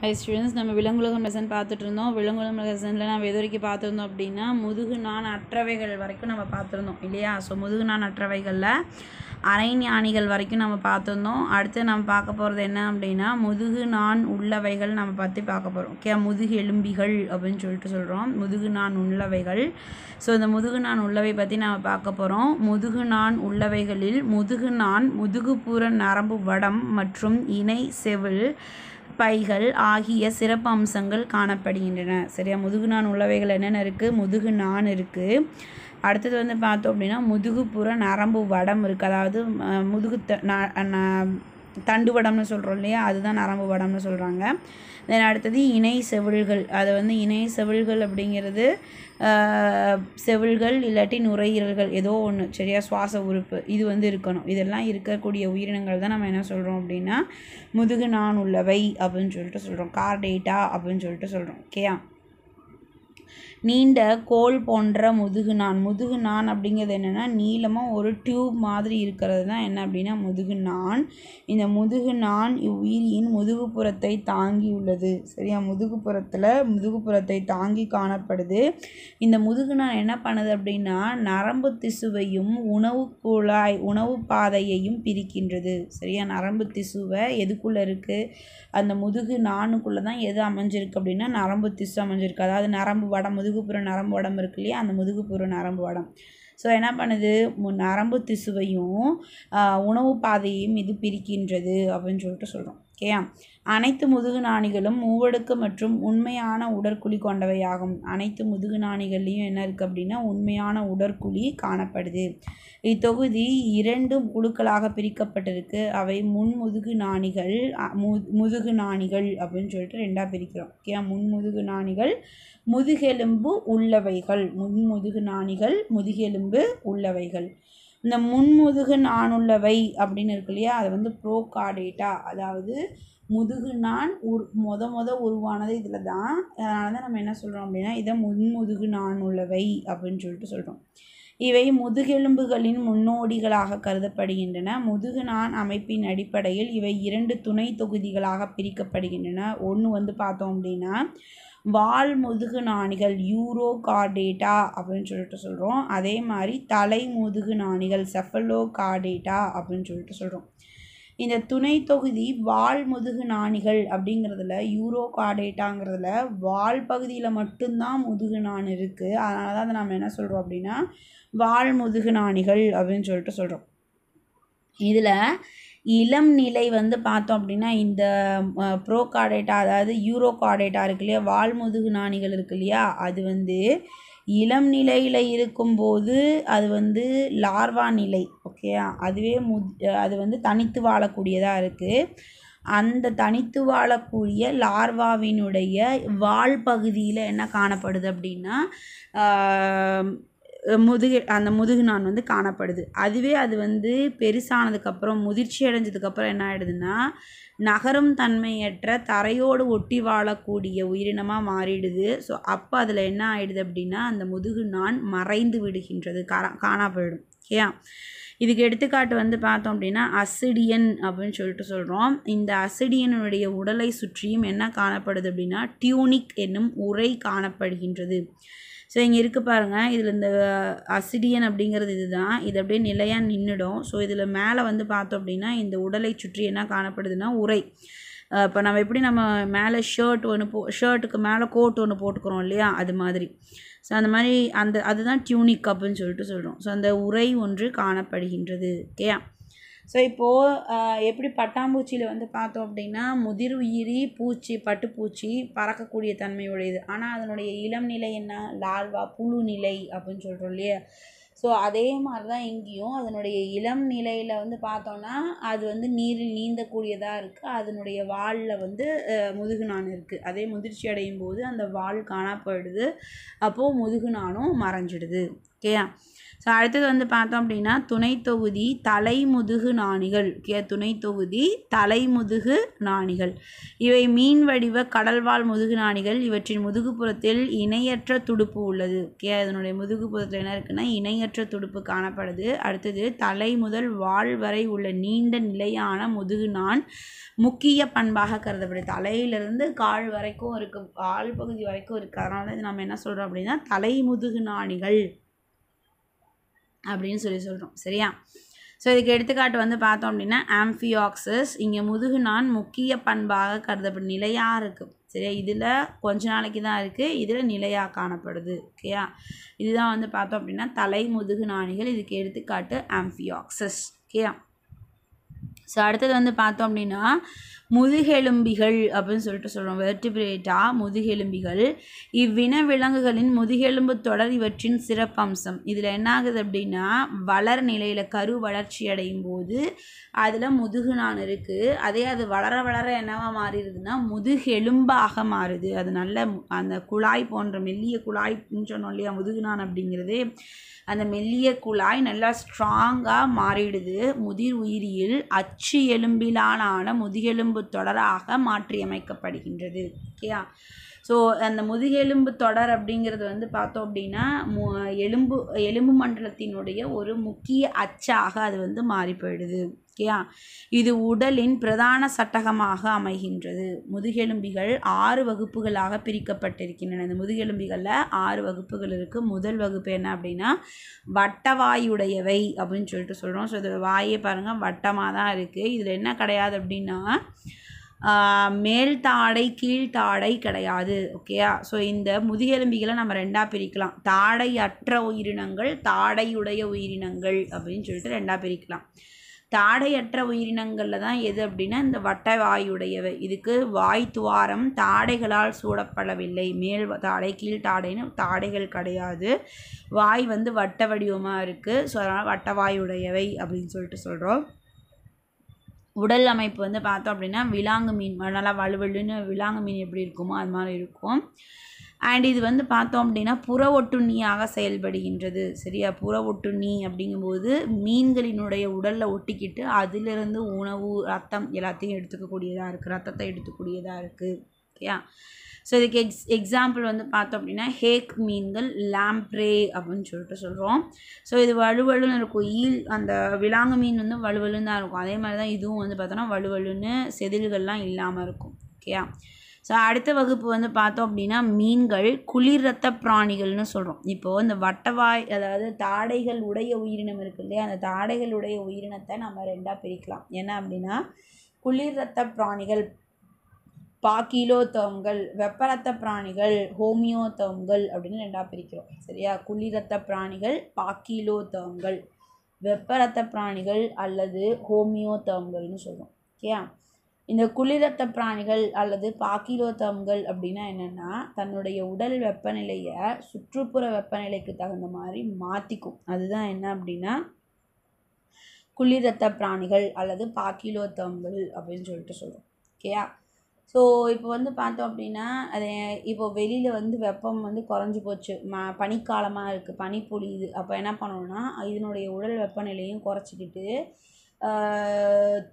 high students நம்ம விலங்குலகம் lesson பார்த்துட்டு இருந்தோம் விலங்குலகம் லெசனில் நம்ம எது வரைக்கும் பார்த்துருந்தோம் அப்படின்னா முதுகு நான் அற்றவைகள் வரைக்கும் நம்ம பார்த்துருந்தோம் இல்லையா ஸோ முதுகு நான் அற்றவைகளில் அரை ஞானிகள் வரைக்கும் நம்ம பார்த்துருந்தோம் அடுத்து நம்ம பார்க்க போகிறது என்ன அப்படின்னா முதுகு நான் உள்ளவைகள் நம்ம பற்றி பார்க்க போகிறோம் ஓகே முதுகு எலும்பிகள் அப்படின்னு சொல்லிட்டு சொல்கிறோம் முதுகு நான் உள்ளவைகள் ஸோ இந்த முதுகு நான் உள்ளவை பற்றி நம்ம பார்க்க போகிறோம் முதுகு நான் உள்ளவைகளில் முதுகு நான் முதுகுப்புற நரம்பு வடம் மற்றும் இணை செவில் பைகள் ஆகிய சிறப்பம்சங்கள் காணப்படுகின்றன சரியா முதுகு நான் உள்ளவைகள் என்னென்ன இருக்குது முதுகு நான் இருக்குது அடுத்தது வந்து பார்த்தோம் அப்படின்னா முதுகுப்புற நரம்பு வடம் இருக்குது அதாவது முதுகு தண்டு வடம்னு சொல்கிறோம் இல்லையா அதுதான் நரம்பு வடம்னு சொல்கிறாங்க தென் அடுத்தது இணை செவிள்கள் அதை வந்து இணை செவில்கள் அப்படிங்கிறது செவில்கள் இல்லாட்டி நுரையீரல்கள் ஏதோ ஒன்று சரியா சுவாச உறுப்பு இது வந்து இருக்கணும் இதெல்லாம் இருக்கக்கூடிய உயிரினங்கள் தான் நம்ம என்ன சொல்கிறோம் அப்படின்னா முதுகு நான் உள்ளவை அப்படின்னு சொல்லிட்டு சொல்கிறோம் கார்டேட்டா அப்படின்னு சொல்லிட்டு சொல்கிறோம் ஓகேயா நீண்ட கோல் போன்ற முதுகு நான் முதுகு நாண் அப்படிங்கிறது என்னென்னா நீளமாக ஒரு டியூப் மாதிரி இருக்கிறது தான் என்ன அப்படின்னா முதுகு நாண் இந்த முதுகு நான் இவ்வுயிரியின் முதுகுப்புறத்தை தாங்கி உள்ளது சரியா முதுகுப்புறத்தில் முதுகுப்புறத்தை தாங்கி காணப்படுது இந்த முதுகு நான் என்ன பண்ணுது அப்படின்னா நரம்பு திசுவையும் உணவு குழாய் உணவு பாதையையும் பிரிக்கின்றது சரியா நரம்பு திசுவை எதுக்குள்ளே இருக்குது அந்த முதுகு நாணுக்குள்ளே தான் எது அமைஞ்சிருக்கு அப்படின்னா நரம்பு திசு அமைஞ்சிருக்கு அதாவது நரம்பு வடமுது முதுகுப்புற நரம்பு உடம்பு இருக்கு இல்லையா அந்த முதுகுப்புற நரம்பு உடம்பு ஸோ என்ன பண்ணுது நரம்பு திசுவையும் உணவு பாதையும் இது பிரிக்கின்றது அப்படின்னு சொல்லிட்டு சொல்கிறோம் ஓகேயா அனைத்து முதுகு நாணிகளும் மூவடுக்கு மற்றும் உண்மையான உடற்குழி கொண்டவையாகும் அனைத்து முதுகு நாணிகள்லையும் என்ன இருக்குது அப்படின்னா உண்மையான உடற்குழி காணப்படுது இத்தொகுதி இரண்டு குழுக்களாக பிரிக்கப்பட்டிருக்கு அவை முன்முதுகு நாணிகள் முதுகு நாணிகள் அப்படின்னு சொல்லிட்டு ரெண்டாக பிரிக்கிறோம் ஓகேயா முன்முதுகு நாணிகள் முதுகெலும்பு உள்ளவைகள் முன்முதுகு நாணிகள் முதுகெலும்பு உள்ளவைகள் இந்த முன்முதுகு நாணுள்ளவை அப்படின்னு இருக்கு இல்லையா அது வந்து ப்ரோகார்டேட்டா அதாவது முதுகு நான் உரு மொத மொத உருவானது இதில் தான் அதனால தான் நம்ம என்ன சொல்கிறோம் அப்படின்னா இதை முன்முதுகு நான் உள்ளவை அப்படின்னு சொல்லிட்டு சொல்கிறோம் இவை முதுகெலும்புகளின் முன்னோடிகளாக கருதப்படுகின்றன முதுகு நான் அமைப்பின் அடிப்படையில் இவை இரண்டு துணை தொகுதிகளாக பிரிக்கப்படுகின்றன ஒன்று வந்து பார்த்தோம் அப்படின்னா வால் முதுகு நாணிகள் யூரோ கார்டேட்டா அப்படின்னு சொல்லிட்டு சொல்கிறோம் அதே மாதிரி தலை முதுகு நாணிகள் செஃபலோ கார்டேட்டா அப்படின்னு சொல்லிட்டு சொல்கிறோம் இந்த துணை தொகுதி வால் முதுகு நாணிகள் அப்படிங்கிறதுல யூரோ கார்டேட்டாங்கிறதுல வால் பகுதியில் மட்டும்தான் முதுகு நாண் இருக்குது அதனால தான் அதை நம்ம என்ன சொல்கிறோம் அப்படின்னா வால் முதுகு நாணிகள் அப்படின்னு சொல்லிட்டு சொல்கிறோம் இதில் இளம் நிலை வந்து பார்த்தோம் அப்படின்னா இந்த ப்ரோ கார்டேட்டா அதாவது யூரோ கார்டேட்டா இருக்கு இல்லையா வால்முதுகு நாணிகள் இருக்கு இல்லையா அது வந்து இளம் நிலையில் இருக்கும்போது அது வந்து லார்வா நிலை ஓகே அதுவே மு அது வந்து தனித்து வாழக்கூடியதாக இருக்குது அந்த தனித்து வாழக்கூடிய லார்வாவினுடைய வால் பகுதியில் என்ன காணப்படுது அப்படின்னா முதுகு அந்த முதுகு நான் வந்து காணப்படுது அதுவே அது வந்து பெருசானதுக்கப்புறம் முதிர்ச்சி அடைஞ்சதுக்கப்புறம் என்ன ஆகிடுதுன்னா நகரும் தன்மையற்ற தரையோடு ஒட்டி வாழக்கூடிய உயிரினமாக மாறிடுது ஸோ அப்போ அதில் என்ன ஆகிடுது அப்படின்னா அந்த முதுகு நான் மறைந்து விடுகின்றது கா காணா போயிடும் ஓகேயா இதுக்கு எடுத்துக்காட்டு வந்து பார்த்தோம் அப்படின்னா அசிடியன் அப்படின்னு சொல்லிட்டு சொல்கிறோம் இந்த அசிடியனுடைய உடலை சுற்றியும் என்ன காணப்படுது அப்படின்னா டியூனிக் என்னும் உரை காணப்படுகின்றது ஸோ இங்கே இருக்குது பாருங்கள் இதில் இந்த அசிடியன் அப்படிங்கிறது இது தான் இது அப்படியே நிலையாக நின்றுடும் ஸோ இதில் மேலே வந்து பார்த்தோம் அப்படின்னா இந்த உடலை சுற்றி என்ன காணப்படுதுன்னா உரை இப்போ நம்ம எப்படி நம்ம மேலே ஷர்ட் ஒன்று போ ஷர்ட்டுக்கு மேலே கோட் ஒன்று போட்டுக்கிறோம் இல்லையா அது மாதிரி ஸோ அந்த மாதிரி அந்த அதுதான் டியூனிக் அப்படின்னு சொல்லிட்டு சொல்கிறோம் ஸோ அந்த உரை ஒன்று காணப்படுகின்றது ஓகேயா ஸோ இப்போது எப்படி பட்டாம்பூச்சியில் வந்து பார்த்தோம் அப்படின்னா முதிர் உயிரி பூச்சி பட்டுப்பூச்சி பறக்கக்கூடிய தன்மை உடையது ஆனால் அதனுடைய இளம் நிலை என்ன லால்வா புழு நிலை அப்படின்னு சொல்கிறோம் இல்லையா ஸோ அதே மாதிரி தான் இங்கேயும் அதனுடைய இளம் நிலையில் வந்து பார்த்தோன்னா அது வந்து நீரில் நீந்தக்கூடியதாக இருக்குது அதனுடைய வாலில் வந்து முதுகு நான் இருக்குது அதே முதிர்ச்சி அடையும் போது அந்த வால் காணா போயிடுது அப்போது முதுகு நானும் மறைஞ்சிடுது ஓகேயா ஸோ அடுத்தது வந்து பார்த்தோம் அப்படின்னா துணை தொகுதி தலைமுதுகு நாணிகள் ஓகே துணை தொகுதி தலைமுதுகு நாணிகள் இவை மீன் வடிவ கடல்வாழ் முதுகு நாணிகள் இவற்றின் முதுகுப்புறத்தில் இணையற்ற துடுப்பு உள்ளது ஓகே அதனுடைய முதுகுப்புறத்தில் என்ன இருக்குன்னா இணையற்ற துடுப்பு காணப்படுது அடுத்தது தலை முதல் வாழ் வரை உள்ள நீண்ட நிலையான முதுகு நான் முக்கிய பண்பாக கருதப்படுது தலையிலிருந்து கால் வரைக்கும் இருக்குது கால் பகுதி வரைக்கும் இருக்குது அதனால நம்ம என்ன சொல்கிறோம் அப்படின்னா தலைமுதுகு நாணிகள் அப்படின்னு சொல்லி சொல்கிறோம் சரியா ஸோ இதுக்கு எடுத்துக்காட்டு வந்து பார்த்தோம் அப்படின்னா ஆம்ஃபியாக்சஸ் இங்கே முதுகு நான் முக்கிய பண்பாக கருதப்படும் நிலையாக இருக்குது சரியா இதில் கொஞ்ச நாளைக்கு தான் இருக்குது இதில் நிலையாக காணப்படுது ஓகேயா இதுதான் வந்து பார்த்தோம் அப்படின்னா தலை முதுகு நாணிகள் இதுக்கு எடுத்துக்காட்டு ஆம்ஃபியாக்சஸ் ஓகேயா ஸோ அடுத்தது வந்து பார்த்தோம் அப்படின்னா முதுகெலும்பிகள் அப்படின்னு சொல்லிட்டு சொல்கிறோம் வெர்டிபிரேட்டா முதுகெலும்பிகள் இவ்வின விலங்குகளின் முதுகெலும்பு தொடர் இவற்றின் சிறப்பம்சம் இதில் என்ன ஆகுது அப்படின்னா வளர் நிலையில் கரு வளர்ச்சி அடையும் போது அதில் முதுகு நான் இருக்குது அதே அது வளர வளர என்னவா மாறிடுதுன்னா முதுகெலும்பாக மாறுது அது நல்ல அந்த குழாய் போன்ற மெல்லிய குழாய் சொன்னோம் இல்லையா முதுகுநான் அப்படிங்கிறது அந்த மெல்லிய குழாய் நல்லா ஸ்ட்ராங்காக மாறிடுது முதிர் உயிரியில் அச்சு எலும்பிலான முதுகெலும்பு தொடராக மாற்றியமைக்கப்படுகின்றது ஓகேயா ஸோ அந்த முதுகெலும்பு தொடர் அப்படிங்கிறது வந்து பார்த்தோம் அப்படின்னா மு எலும்பு எலும்பு மண்டலத்தினுடைய ஒரு முக்கிய அச்சாக அது வந்து மாறி போயிடுது ஓகேயா இது உடலின் பிரதான சட்டகமாக அமைகின்றது முதுகெலும்பிகள் ஆறு வகுப்புகளாக பிரிக்கப்பட்டிருக்கின்றன இந்த முதுகெலும்பிகளில் ஆறு வகுப்புகள் இருக்குது முதல் வகுப்பு என்ன அப்படின்னா வட்டவாயுடையவை அப்படின்னு சொல்லிட்டு சொல்கிறோம் ஸோ இதோட வாயை பாருங்கள் வட்டமாக தான் இருக்குது இதில் என்ன கிடையாது அப்படின்னா மேல் தாடை தாடை கிடையாது ஓகேயா ஸோ இந்த முதுகெலும்பிகளை நம்ம ரெண்டாக பிரிக்கலாம் தாடை அற்ற உயிரினங்கள் தாடையுடைய உயிரினங்கள் அப்படின்னு சொல்லிட்டு ரெண்டாக பிரிக்கலாம் தாடையற்ற உயிரினங்களில் தான் எது அப்படின்னா இந்த வட்ட வாயுடையவை இதுக்கு வாய் துவாரம் தாடைகளால் சூடப்படவில்லை மேல் தாடை கீழ் தாடைன்னு தாடைகள் கிடையாது வாய் வந்து வட்ட வடிவமாக இருக்குது ஸோ அதனால் வட்ட வாயுடையவை அப்படின்னு சொல்லிட்டு சொல்கிறோம் உடல் அமைப்பு வந்து பார்த்தோம் அப்படின்னா விலாங்கு மீன் நல்லா வலுவலுன்னு விலாங்கு மீன் எப்படி இருக்குமோ அது மாதிரி இருக்கும் அண்ட் இது வந்து பார்த்தோம் அப்படின்னா புற ஒட்டுண்ணியாக செயல்படுகின்றது சரியா புற ஒட்டுண்ணி அப்படிங்கும்போது மீன்களினுடைய உடலில் ஒட்டிக்கிட்டு அதிலிருந்து உணவு ரத்தம் எல்லாத்தையும் எடுத்துக்கக்கூடியதாக இருக்குது ரத்தத்தை எடுத்துக்கூடியதாக இருக்குது ஓகேயா ஸோ இதுக்கு எக்ஸ் எக்ஸாம்பிள் வந்து பார்த்தோம் அப்படின்னா ஹேக் மீன்கள் லாம்ப்ரே அப்படின்னு சொல்லிட்டு சொல்கிறோம் ஸோ இது வலுவலுன்னு இருக்கும் ஈல் அந்த விலாங்கு மீன் வந்து வலுவலுன்னு தான் இருக்கும் அதே மாதிரி தான் இதுவும் வந்து பார்த்தோன்னா வலுவலுன்னு செதில்கள்லாம் இல்லாமல் இருக்கும் ஓகேயா ஸோ அடுத்த வகுப்பு வந்து பார்த்தோம் அப்படின்னா மீன்கள் குளிர் ரத்த பிராணிகள்னு சொல்கிறோம் இப்போது இந்த வட்டவாய் அதாவது தாடைகள் உடைய உயிரினம் இருக்கு இல்லையா அந்த தாடைகள் உடைய உயிரினத்தை நம்ம ரெண்டாக பிரிக்கலாம் என்ன அப்படின்னா குளிர் ரத்த பிராணிகள் பாக்கிலோத்தவங்கள் வெப்பரத்த பிராணிகள் ஹோமியோத்தவங்கள் அப்படின்னு ரெண்டாக பிரிக்கிறோம் சரியா குளிரத்த பிராணிகள் பாக்கிலோத்தவங்கள் வெப்பரத்த பிராணிகள் அல்லது ஹோமியோத்தவங்கள்னு சொல்லுவோம் ஓகேயா இந்த குளிரத்த பிராணிகள் அல்லது பாக்கிலோதம்கள் அப்படின்னா என்னென்னா தன்னுடைய உடல் வெப்பநிலையை சுற்றுப்புற வெப்பநிலைக்கு தகுந்த மாதிரி மாற்றிக்கும் அதுதான் என்ன அப்படின்னா குளிரத்த பிராணிகள் அல்லது பாக்கிலோதம்கள் அப்படின்னு சொல்லிட்டு சொல்லுவோம் ஓகேயா ஸோ இப்போ வந்து பார்த்தோம் அப்படின்னா அது இப்போ வெளியில் வந்து வெப்பம் வந்து குறைஞ்சி போச்சு ம பனிக்காலமாக இருக்குது பனி பொழியுது அப்போ என்ன பண்ணணும்னா இதனுடைய உடல் வெப்பநிலையும் குறைச்சிக்கிட்டு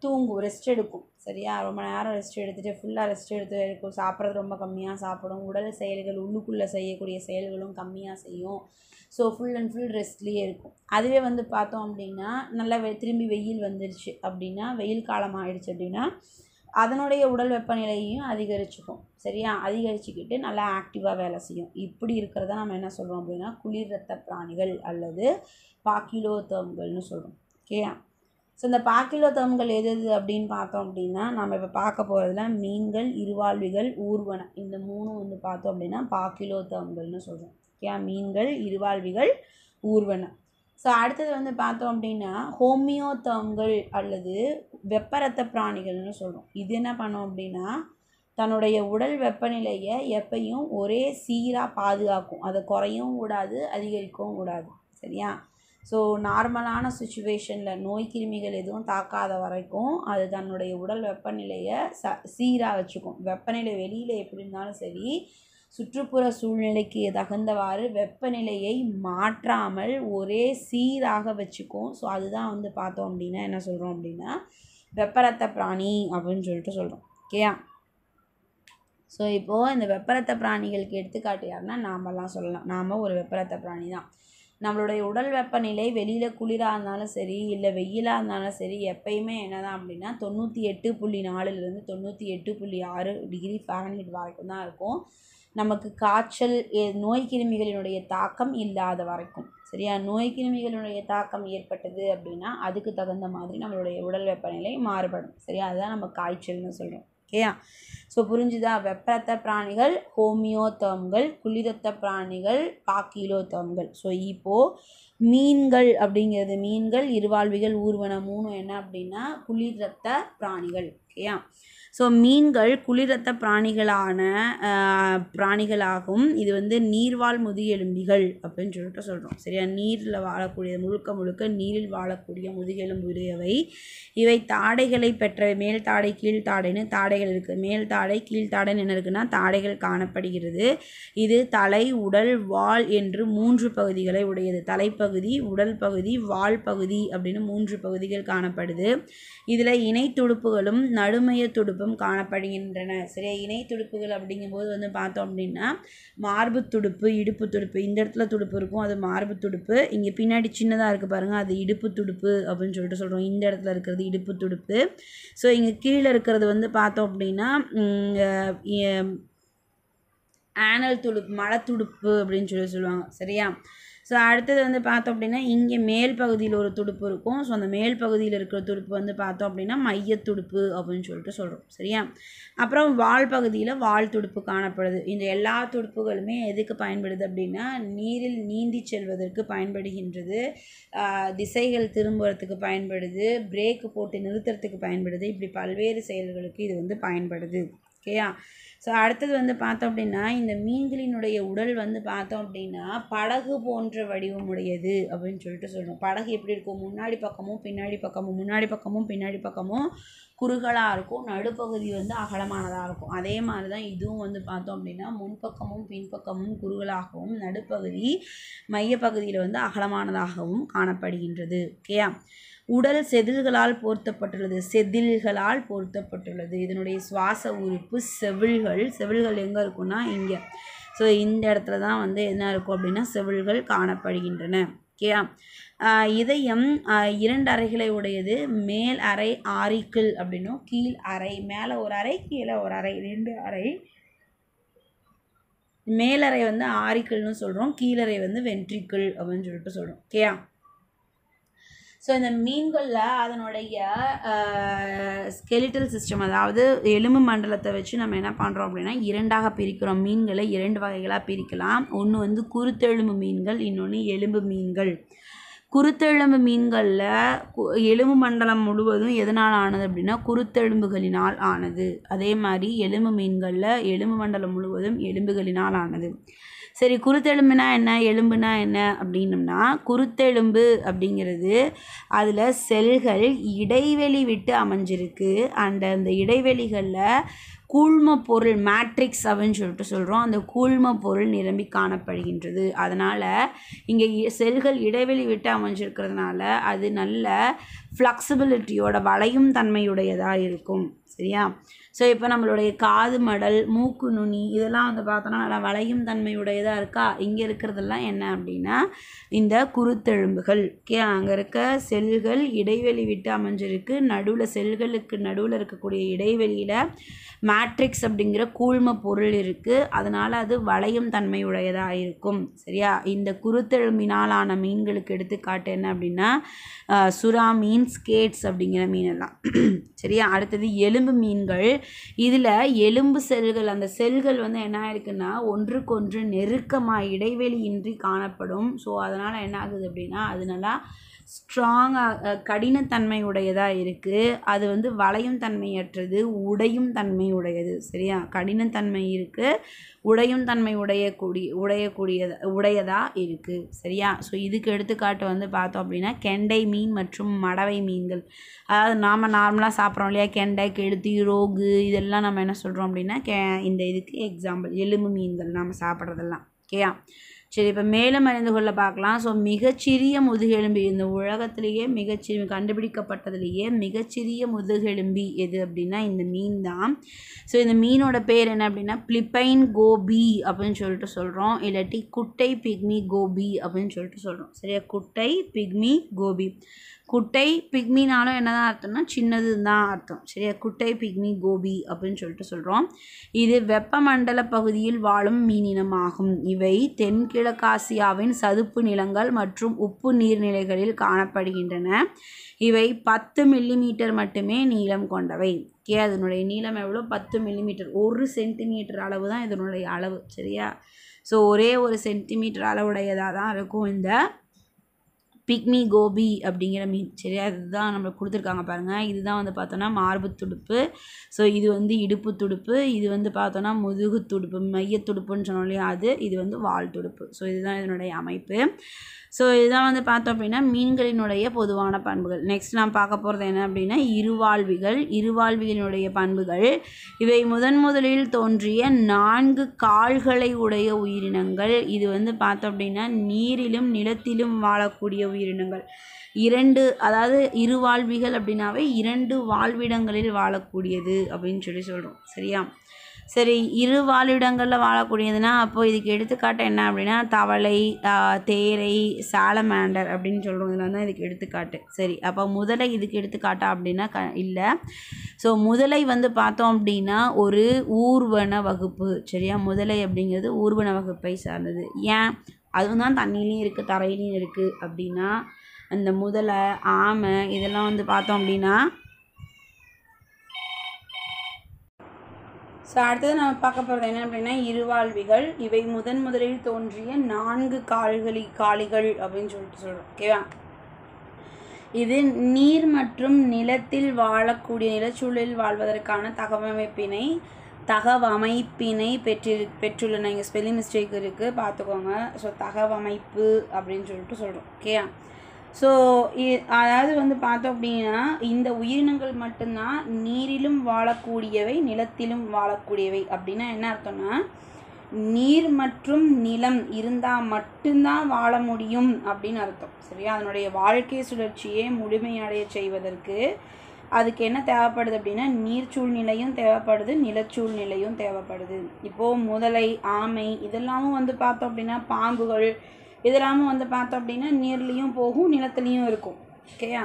தூங்கும் ரெஸ்ட் எடுக்கும் சரியா ரொம்ப நேரம் ரெஸ்ட் எடுத்துகிட்டு ஃபுல்லாக ரெஸ்ட் எடுத்து இருக்கும் சாப்பிட்றது ரொம்ப கம்மியாக சாப்பிடும் உடல் செயல்கள் உள்ளுக்குள்ளே செய்யக்கூடிய செயல்களும் கம்மியாக செய்யும் ஸோ ஃபுல் அண்ட் ஃபுல் ரெஸ்ட்லேயே இருக்கும் அதுவே வந்து பார்த்தோம் அப்படின்னா நல்லா திரும்பி வெயில் வந்துருச்சு அப்படின்னா வெயில் காலம் ஆயிடுச்சு அப்படின்னா அதனுடைய உடல் வெப்பநிலையையும் அதிகரிச்சுக்கும் சரியா அதிகரிச்சுக்கிட்டு நல்லா ஆக்டிவாக வேலை செய்யும் இப்படி இருக்கிறத நம்ம என்ன சொல்கிறோம் அப்படின்னா குளிர் ரத்த பிராணிகள் அல்லது பாக்கிலோதம்கள்னு சொல்கிறோம் ஓகேயா ஸோ இந்த பாக்கிலோதம்கள் எது எது அப்படின்னு பார்த்தோம் அப்படின்னா நம்ம இப்போ பார்க்க போகிறதுல மீன்கள் இருவாழ்விகள் ஊர்வன இந்த மூணும் வந்து பார்த்தோம் அப்படின்னா பாக்கிலோதம்கள்னு சொல்கிறோம் ஓகேயா மீன்கள் இருவாழ்விகள் ஊர்வன ஸோ அடுத்தது வந்து பார்த்தோம் அப்படின்னா ஹோமியோதங்கள் அல்லது வெப்ப ரத்த பிராணிகள்னு சொல்லுவோம் இது என்ன பண்ணோம் அப்படின்னா தன்னுடைய உடல் வெப்பநிலையை எப்பையும் ஒரே சீராக பாதுகாக்கும் அதை குறையவும் கூடாது அதிகரிக்கவும் கூடாது சரியா ஸோ நார்மலான சுச்சுவேஷனில் நோய் கிருமிகள் எதுவும் தாக்காத வரைக்கும் அது தன்னுடைய உடல் வெப்பநிலையை ச சீராக வச்சுக்கும் வெப்பநிலை வெளியில் எப்படி இருந்தாலும் சரி சுற்றுப்புற சூழ்நிலைக்கு தகுந்தவாறு வெப்பநிலையை மாற்றாமல் ஒரே சீராக வச்சுக்கும் ஸோ அதுதான் வந்து பார்த்தோம் அப்படின்னா என்ன சொல்கிறோம் அப்படின்னா வெப்பரத்த பிராணி அப்படின்னு சொல்லிட்டு சொல்கிறோம் ஓகேயா ஸோ இப்போது இந்த வெப்பரத்த பிராணிகளுக்கு எடுத்துக்காட்டு யாருன்னா நாமெல்லாம் சொல்லலாம் நாம் ஒரு வெப்பரத்த பிராணி தான் நம்மளுடைய உடல் வெப்பநிலை வெளியில் குளிராக இருந்தாலும் சரி இல்லை வெயிலாக இருந்தாலும் சரி எப்பயுமே என்னதான் அப்படின்னா தொண்ணூற்றி எட்டு புள்ளி நாலுலேருந்து தொண்ணூற்றி எட்டு புள்ளி ஆறு டிகிரி ஃபாரன்ஹீட் வரைக்கும் தான் இருக்கும் நமக்கு காய்ச்சல் நோய் கிருமிகளினுடைய தாக்கம் இல்லாத வரைக்கும் சரியா நோய் கிருமிகளினுடைய தாக்கம் ஏற்பட்டது அப்படின்னா அதுக்கு தகுந்த மாதிரி நம்மளுடைய உடல் வெப்பநிலை மாறுபடும் சரியா அதுதான் நம்ம காய்ச்சல்னு சொல்கிறோம் ஓகேயா ஸோ புரிஞ்சுதா வெப்பரத்த பிராணிகள் ஹோமியோதேம்கள் குளிரத்த பிராணிகள் பாக்கிலோதேம்கள் ஸோ இப்போது மீன்கள் அப்படிங்கிறது மீன்கள் இருவாழ்விகள் ஊர்வன மூணும் என்ன அப்படின்னா குளிரத்த பிராணிகள் ஓகேயா ஸோ மீன்கள் குளிரத்த பிராணிகளான பிராணிகளாகும் இது வந்து நீர்வாழ் முதுகெலும்பிகள் அப்படின்னு சொல்லிட்டு சொல்கிறோம் சரியா நீரில் வாழக்கூடிய முழுக்க முழுக்க நீரில் வாழக்கூடிய முதுகெலும்புடையவை இவை தாடைகளை பெற்றவை மேல் தாடை கீழ் தாடைன்னு தாடைகள் இருக்குது மேல் தாடை கீழ் தாடைன்னு என்ன இருக்குன்னா தாடைகள் காணப்படுகிறது இது தலை உடல் வால் என்று மூன்று பகுதிகளை உடையது தலைப்பகுதி உடல் பகுதி வால் பகுதி அப்படின்னு மூன்று பகுதிகள் காணப்படுது இதில் இணை துடுப்புகளும் நடுமைய துடுப்பு துடுப்பும் காணப்படுகின்றன சரியா இணை துடுப்புகள் அப்படிங்கும்போது வந்து பார்த்தோம் அப்படின்னா மார்பு துடுப்பு இடுப்பு துடுப்பு இந்த இடத்துல துடுப்பு இருக்கும் அது மார்பு துடுப்பு இங்கே பின்னாடி சின்னதாக இருக்குது பாருங்கள் அது இடுப்பு துடுப்பு அப்படின்னு சொல்லிட்டு சொல்கிறோம் இந்த இடத்துல இருக்கிறது இடுப்பு துடுப்பு ஸோ இங்கே கீழே இருக்கிறது வந்து பார்த்தோம் அப்படின்னா ஆனல் துடுப்பு மலத்துடுப்பு அப்படின்னு சொல்லி சொல்லுவாங்க சரியா ஸோ அடுத்தது வந்து பார்த்தோம் அப்படின்னா இங்கே மேல் பகுதியில் ஒரு துடுப்பு இருக்கும் ஸோ அந்த மேல் பகுதியில் இருக்கிற துடுப்பு வந்து பார்த்தோம் அப்படின்னா மைய துடுப்பு அப்படின்னு சொல்லிட்டு சொல்கிறோம் சரியா அப்புறம் வால் பகுதியில் வால் துடுப்பு காணப்படுது இந்த எல்லா துடுப்புகளுமே எதுக்கு பயன்படுது அப்படின்னா நீரில் நீந்தி செல்வதற்கு பயன்படுகின்றது திசைகள் திரும்புறதுக்கு பயன்படுது பிரேக்கு போட்டு நிறுத்துறதுக்கு பயன்படுது இப்படி பல்வேறு செயல்களுக்கு இது வந்து பயன்படுது ஓகேயா ஸோ அடுத்தது வந்து பார்த்தோம் அப்படின்னா இந்த மீன்களினுடைய உடல் வந்து பார்த்தோம் அப்படின்னா படகு போன்ற வடிவமுடையது அப்படின்னு சொல்லிட்டு சொல்லணும் படகு எப்படி இருக்கும் முன்னாடி பக்கமும் பின்னாடி பக்கமும் முன்னாடி பக்கமும் பின்னாடி பக்கமும் குறுகலாக இருக்கும் நடுப்பகுதி வந்து அகலமானதாக இருக்கும் அதே மாதிரி தான் இதுவும் வந்து பார்த்தோம் அப்படின்னா முன்பக்கமும் பின்பக்கமும் குறுகலாகவும் நடுப்பகுதி மையப்பகுதியில் வந்து அகலமானதாகவும் காணப்படுகின்றது ஓகேயா உடல் செதில்களால் போர்த்தப்பட்டுள்ளது செதில்களால் போர்த்தப்பட்டுள்ளது இதனுடைய சுவாச உறுப்பு செவில்கள் செவில்கள் எங்கே இருக்குன்னா இங்கே ஸோ இந்த இடத்துல தான் வந்து என்ன இருக்கும் அப்படின்னா செவில்கள் காணப்படுகின்றன ஓகேயா இதயம் இரண்டு அறைகளை உடையது மேல் அறை ஆரிக்கிள் அப்படின்னும் கீழ் அறை மேலே ஒரு அறை கீழே ஒரு அறை ரெண்டு அறை மேலறை வந்து ஆரிக்கிள்னு சொல்கிறோம் கீழறை வந்து வென்ட்ரிக்கிள் அப்படின்னு சொல்லிட்டு சொல்கிறோம் ஓகேயா ஸோ இந்த மீன்களில் அதனுடைய ஸ்கெலிட்டல் சிஸ்டம் அதாவது எலும்பு மண்டலத்தை வச்சு நம்ம என்ன பண்ணுறோம் அப்படின்னா இரண்டாக பிரிக்கிறோம் மீன்களை இரண்டு வகைகளாக பிரிக்கலாம் ஒன்று வந்து குருத்தெலும்பு மீன்கள் இன்னொன்று எலும்பு மீன்கள் குருத்தெலும்பு மீன்களில் எலும்பு மண்டலம் முழுவதும் எதனால் ஆனது அப்படின்னா குருத்தெலும்புகளினால் ஆனது அதே மாதிரி எலும்பு மீன்களில் எலும்பு மண்டலம் முழுவதும் எலும்புகளினால் ஆனது சரி குருத்தெலும்புனா என்ன எலும்புனா என்ன அப்படின்னம்னா குருத்தெலும்பு அப்படிங்கிறது அதில் செல்கள் இடைவெளி விட்டு அமைஞ்சிருக்கு அண்ட் அந்த இடைவெளிகளில் கூழ்ம பொருள் மேட்ரிக்ஸ் அப்படின்னு சொல்லிட்டு சொல்கிறோம் அந்த கூழ்ம பொருள் நிரம்பி காணப்படுகின்றது அதனால் இங்கே செல்கள் இடைவெளி விட்டு அமைஞ்சிருக்கிறதுனால அது நல்ல ஃப்ளக்சிபிலிட்டியோட வளையும் தன்மையுடையதாக இருக்கும் சரியா ஸோ இப்போ நம்மளுடைய காது மடல் மூக்கு நுனி இதெல்லாம் வந்து பார்த்தோன்னா நல்லா வளையும் தன்மையுடையதாக இருக்கா இங்கே இருக்கிறதெல்லாம் என்ன அப்படின்னா இந்த குருத்தெலும்புகள் ஓகே அங்கே இருக்க செல்கள் இடைவெளி விட்டு அமைஞ்சிருக்கு நடுவில் செல்களுக்கு நடுவில் இருக்கக்கூடிய இடைவெளியில் மேட்ரிக்ஸ் அப்படிங்கிற கூழ்ம பொருள் இருக்குது அதனால் அது வளையும் தன்மையுடையதாக இருக்கும் சரியா இந்த குருத்தெலும்பினால் ஆன மீன்களுக்கு எடுத்துக்காட்டு என்ன அப்படின்னா சுறா மீன் ஸ்கேட்ஸ் அப்படிங்கிற மீனெல்லாம் சரியா அடுத்தது எலும்பு மீன்கள் இதில் எலும்பு செல்கள் அந்த செல்கள் வந்து என்ன ஆயிருக்குன்னா ஒன்றுக்கொன்று நெருக்கமாக இடைவெளியின்றி காணப்படும் ஸோ அதனால் என்ன ஆகுது அப்படின்னா அது நல்லா ஸ்ட்ராங்காக கடினத்தன்மை உடையதாக இருக்குது அது வந்து வளையும் தன்மையற்றது உடையும் தன்மை உடையது சரியா கடினத்தன்மை இருக்குது உடையும் தன்மை உடையக்கூடிய உடையக்கூடியதா உடையதாக இருக்குது சரியா ஸோ இதுக்கு எடுத்துக்காட்டு வந்து பார்த்தோம் அப்படின்னா கெண்டை மீன் மற்றும் மடவை மீன்கள் அதாவது நாம் நார்மலாக சாப்பிட்றோம் இல்லையா கெண்டை கெழுத்தி ரோகு இதெல்லாம் நம்ம என்ன சொல்கிறோம் அப்படின்னா கே இந்த இதுக்கு எக்ஸாம்பிள் எலும்பு மீன்கள் நாம் சாப்பிட்றதெல்லாம் ஓகேயா சரி இப்போ மேலும் அறிந்து கொள்ள பார்க்கலாம் ஸோ மிகச்சிறிய முதுகெலும்பி இந்த உலகத்திலேயே மிகச்சிறு கண்டுபிடிக்கப்பட்டதுலேயே மிகச்சிறிய முதுகெலும்பி எது அப்படின்னா இந்த மீன் தான் ஸோ இந்த மீனோட பேர் என்ன அப்படின்னா பிளிப்பைன் கோபி அப்படின்னு சொல்லிட்டு சொல்கிறோம் இல்லாட்டி குட்டை பிக்மி கோபி அப்படின்னு சொல்லிட்டு சொல்கிறோம் சரியா குட்டை பிக்மி கோபி குட்டை பிக்மினாலும் என்ன தான் அர்த்தம்னா சின்னது தான் அர்த்தம் சரியா குட்டை பிக்மி கோபி அப்படின்னு சொல்லிட்டு சொல்கிறோம் இது வெப்பமண்டல பகுதியில் வாழும் மீனினமாகும் இவை தென்கிழ கிழக்காசியாவின் சதுப்பு நிலங்கள் மற்றும் உப்பு நீர்நிலைகளில் காணப்படுகின்றன இவை பத்து மில்லிமீட்டர் மட்டுமே நீளம் கொண்டவை ஓகே அதனுடைய நீளம் எவ்வளோ பத்து மில்லிமீட்டர் ஒரு சென்டிமீட்டர் அளவு தான் இதனுடைய அளவு சரியா ஸோ ஒரே ஒரு சென்டிமீட்டர் அளவுடையதாக தான் இருக்கும் இந்த பிக்மி கோபி அப்படிங்கிற மீன் சரி அதுதான் நம்மளுக்கு கொடுத்துருக்காங்க பாருங்கள் இதுதான் வந்து பார்த்தோன்னா மார்பு துடுப்பு ஸோ இது வந்து இடுப்பு துடுப்பு இது வந்து பார்த்தோன்னா முதுகு துடுப்பு மைய துடுப்புன்னு சொன்னோம் இல்லையா அது இது வந்து வால் துடுப்பு ஸோ இதுதான் இதனுடைய அமைப்பு ஸோ இதுதான் வந்து பார்த்தோம் அப்படின்னா மீன்களினுடைய பொதுவான பண்புகள் நெக்ஸ்ட் நான் பார்க்க போகிறது என்ன அப்படின்னா இருவாழ்விகள் இருவாழ்விகளினுடைய பண்புகள் இவை முதன் முதலில் தோன்றிய நான்கு கால்களை உடைய உயிரினங்கள் இது வந்து பார்த்தோம் அப்படின்னா நீரிலும் நிலத்திலும் வாழக்கூடிய உயிரினங்கள் இரண்டு அதாவது இருவாழ்விகள் அப்படின்னாவே இரண்டு வாழ்விடங்களில் வாழக்கூடியது அப்படின்னு சொல்லி சொல்கிறோம் சரியா சரி இரு வாழிடங்களில் வாழக்கூடியதுன்னா அப்போது இதுக்கு எடுத்துக்காட்டு என்ன அப்படின்னா தவளை தேரை சாலமேண்டர் அப்படின்னு சொல்கிறதுல தான் இதுக்கு எடுத்துக்காட்டு சரி அப்போ முதலை இதுக்கு எடுத்துக்காட்டா அப்படின்னா க இல்லை ஸோ முதலை வந்து பார்த்தோம் அப்படின்னா ஒரு ஊர்வன வகுப்பு சரியா முதலை அப்படிங்கிறது ஊர்வன வகுப்பை சார்ந்தது ஏன் அதுவும் தான் தண்ணியிலையும் இருக்குது தரையிலையும் இருக்குது அப்படின்னா அந்த முதலை ஆமை இதெல்லாம் வந்து பார்த்தோம் அப்படின்னா ஸோ அடுத்தது நம்ம பார்க்க போகிறது என்ன அப்படின்னா இருவாழ்விகள் இவை முதன் முதலில் தோன்றிய நான்கு கால்களி காளிகள் அப்படின்னு சொல்லிட்டு சொல்கிறோம் ஓகேவா இது நீர் மற்றும் நிலத்தில் வாழக்கூடிய நிலச்சூழலில் வாழ்வதற்கான தகவமைப்பினை தகவமைப்பினை பெற்றிரு பெற்றுள்ளன இங்கே ஸ்பெல்லிங் மிஸ்டேக் இருக்குது பார்த்துக்கோங்க ஸோ தகவமைப்பு அப்படின்னு சொல்லிட்டு சொல்கிறோம் ஓகேயா ஸோ அதாவது வந்து பார்த்தோம் அப்படின்னா இந்த உயிரினங்கள் மட்டும்தான் நீரிலும் வாழக்கூடியவை நிலத்திலும் வாழக்கூடியவை அப்படின்னா என்ன அர்த்தம்னா நீர் மற்றும் நிலம் இருந்தால் மட்டும்தான் வாழ முடியும் அப்படின்னு அர்த்தம் சரியா அதனுடைய வாழ்க்கை சுழற்சியை முழுமையடைய செய்வதற்கு அதுக்கு என்ன தேவைப்படுது அப்படின்னா நீர் சூழ்நிலையும் தேவைப்படுது நிலச்சூழ்நிலையும் தேவைப்படுது இப்போது முதலை ஆமை இதெல்லாமும் வந்து பார்த்தோம் அப்படின்னா பாம்புகள் எதிராமல் வந்து பார்த்தோம் அப்படின்னா நீர்லேயும் போகும் நிலத்துலேயும் இருக்கும் ஓகேயா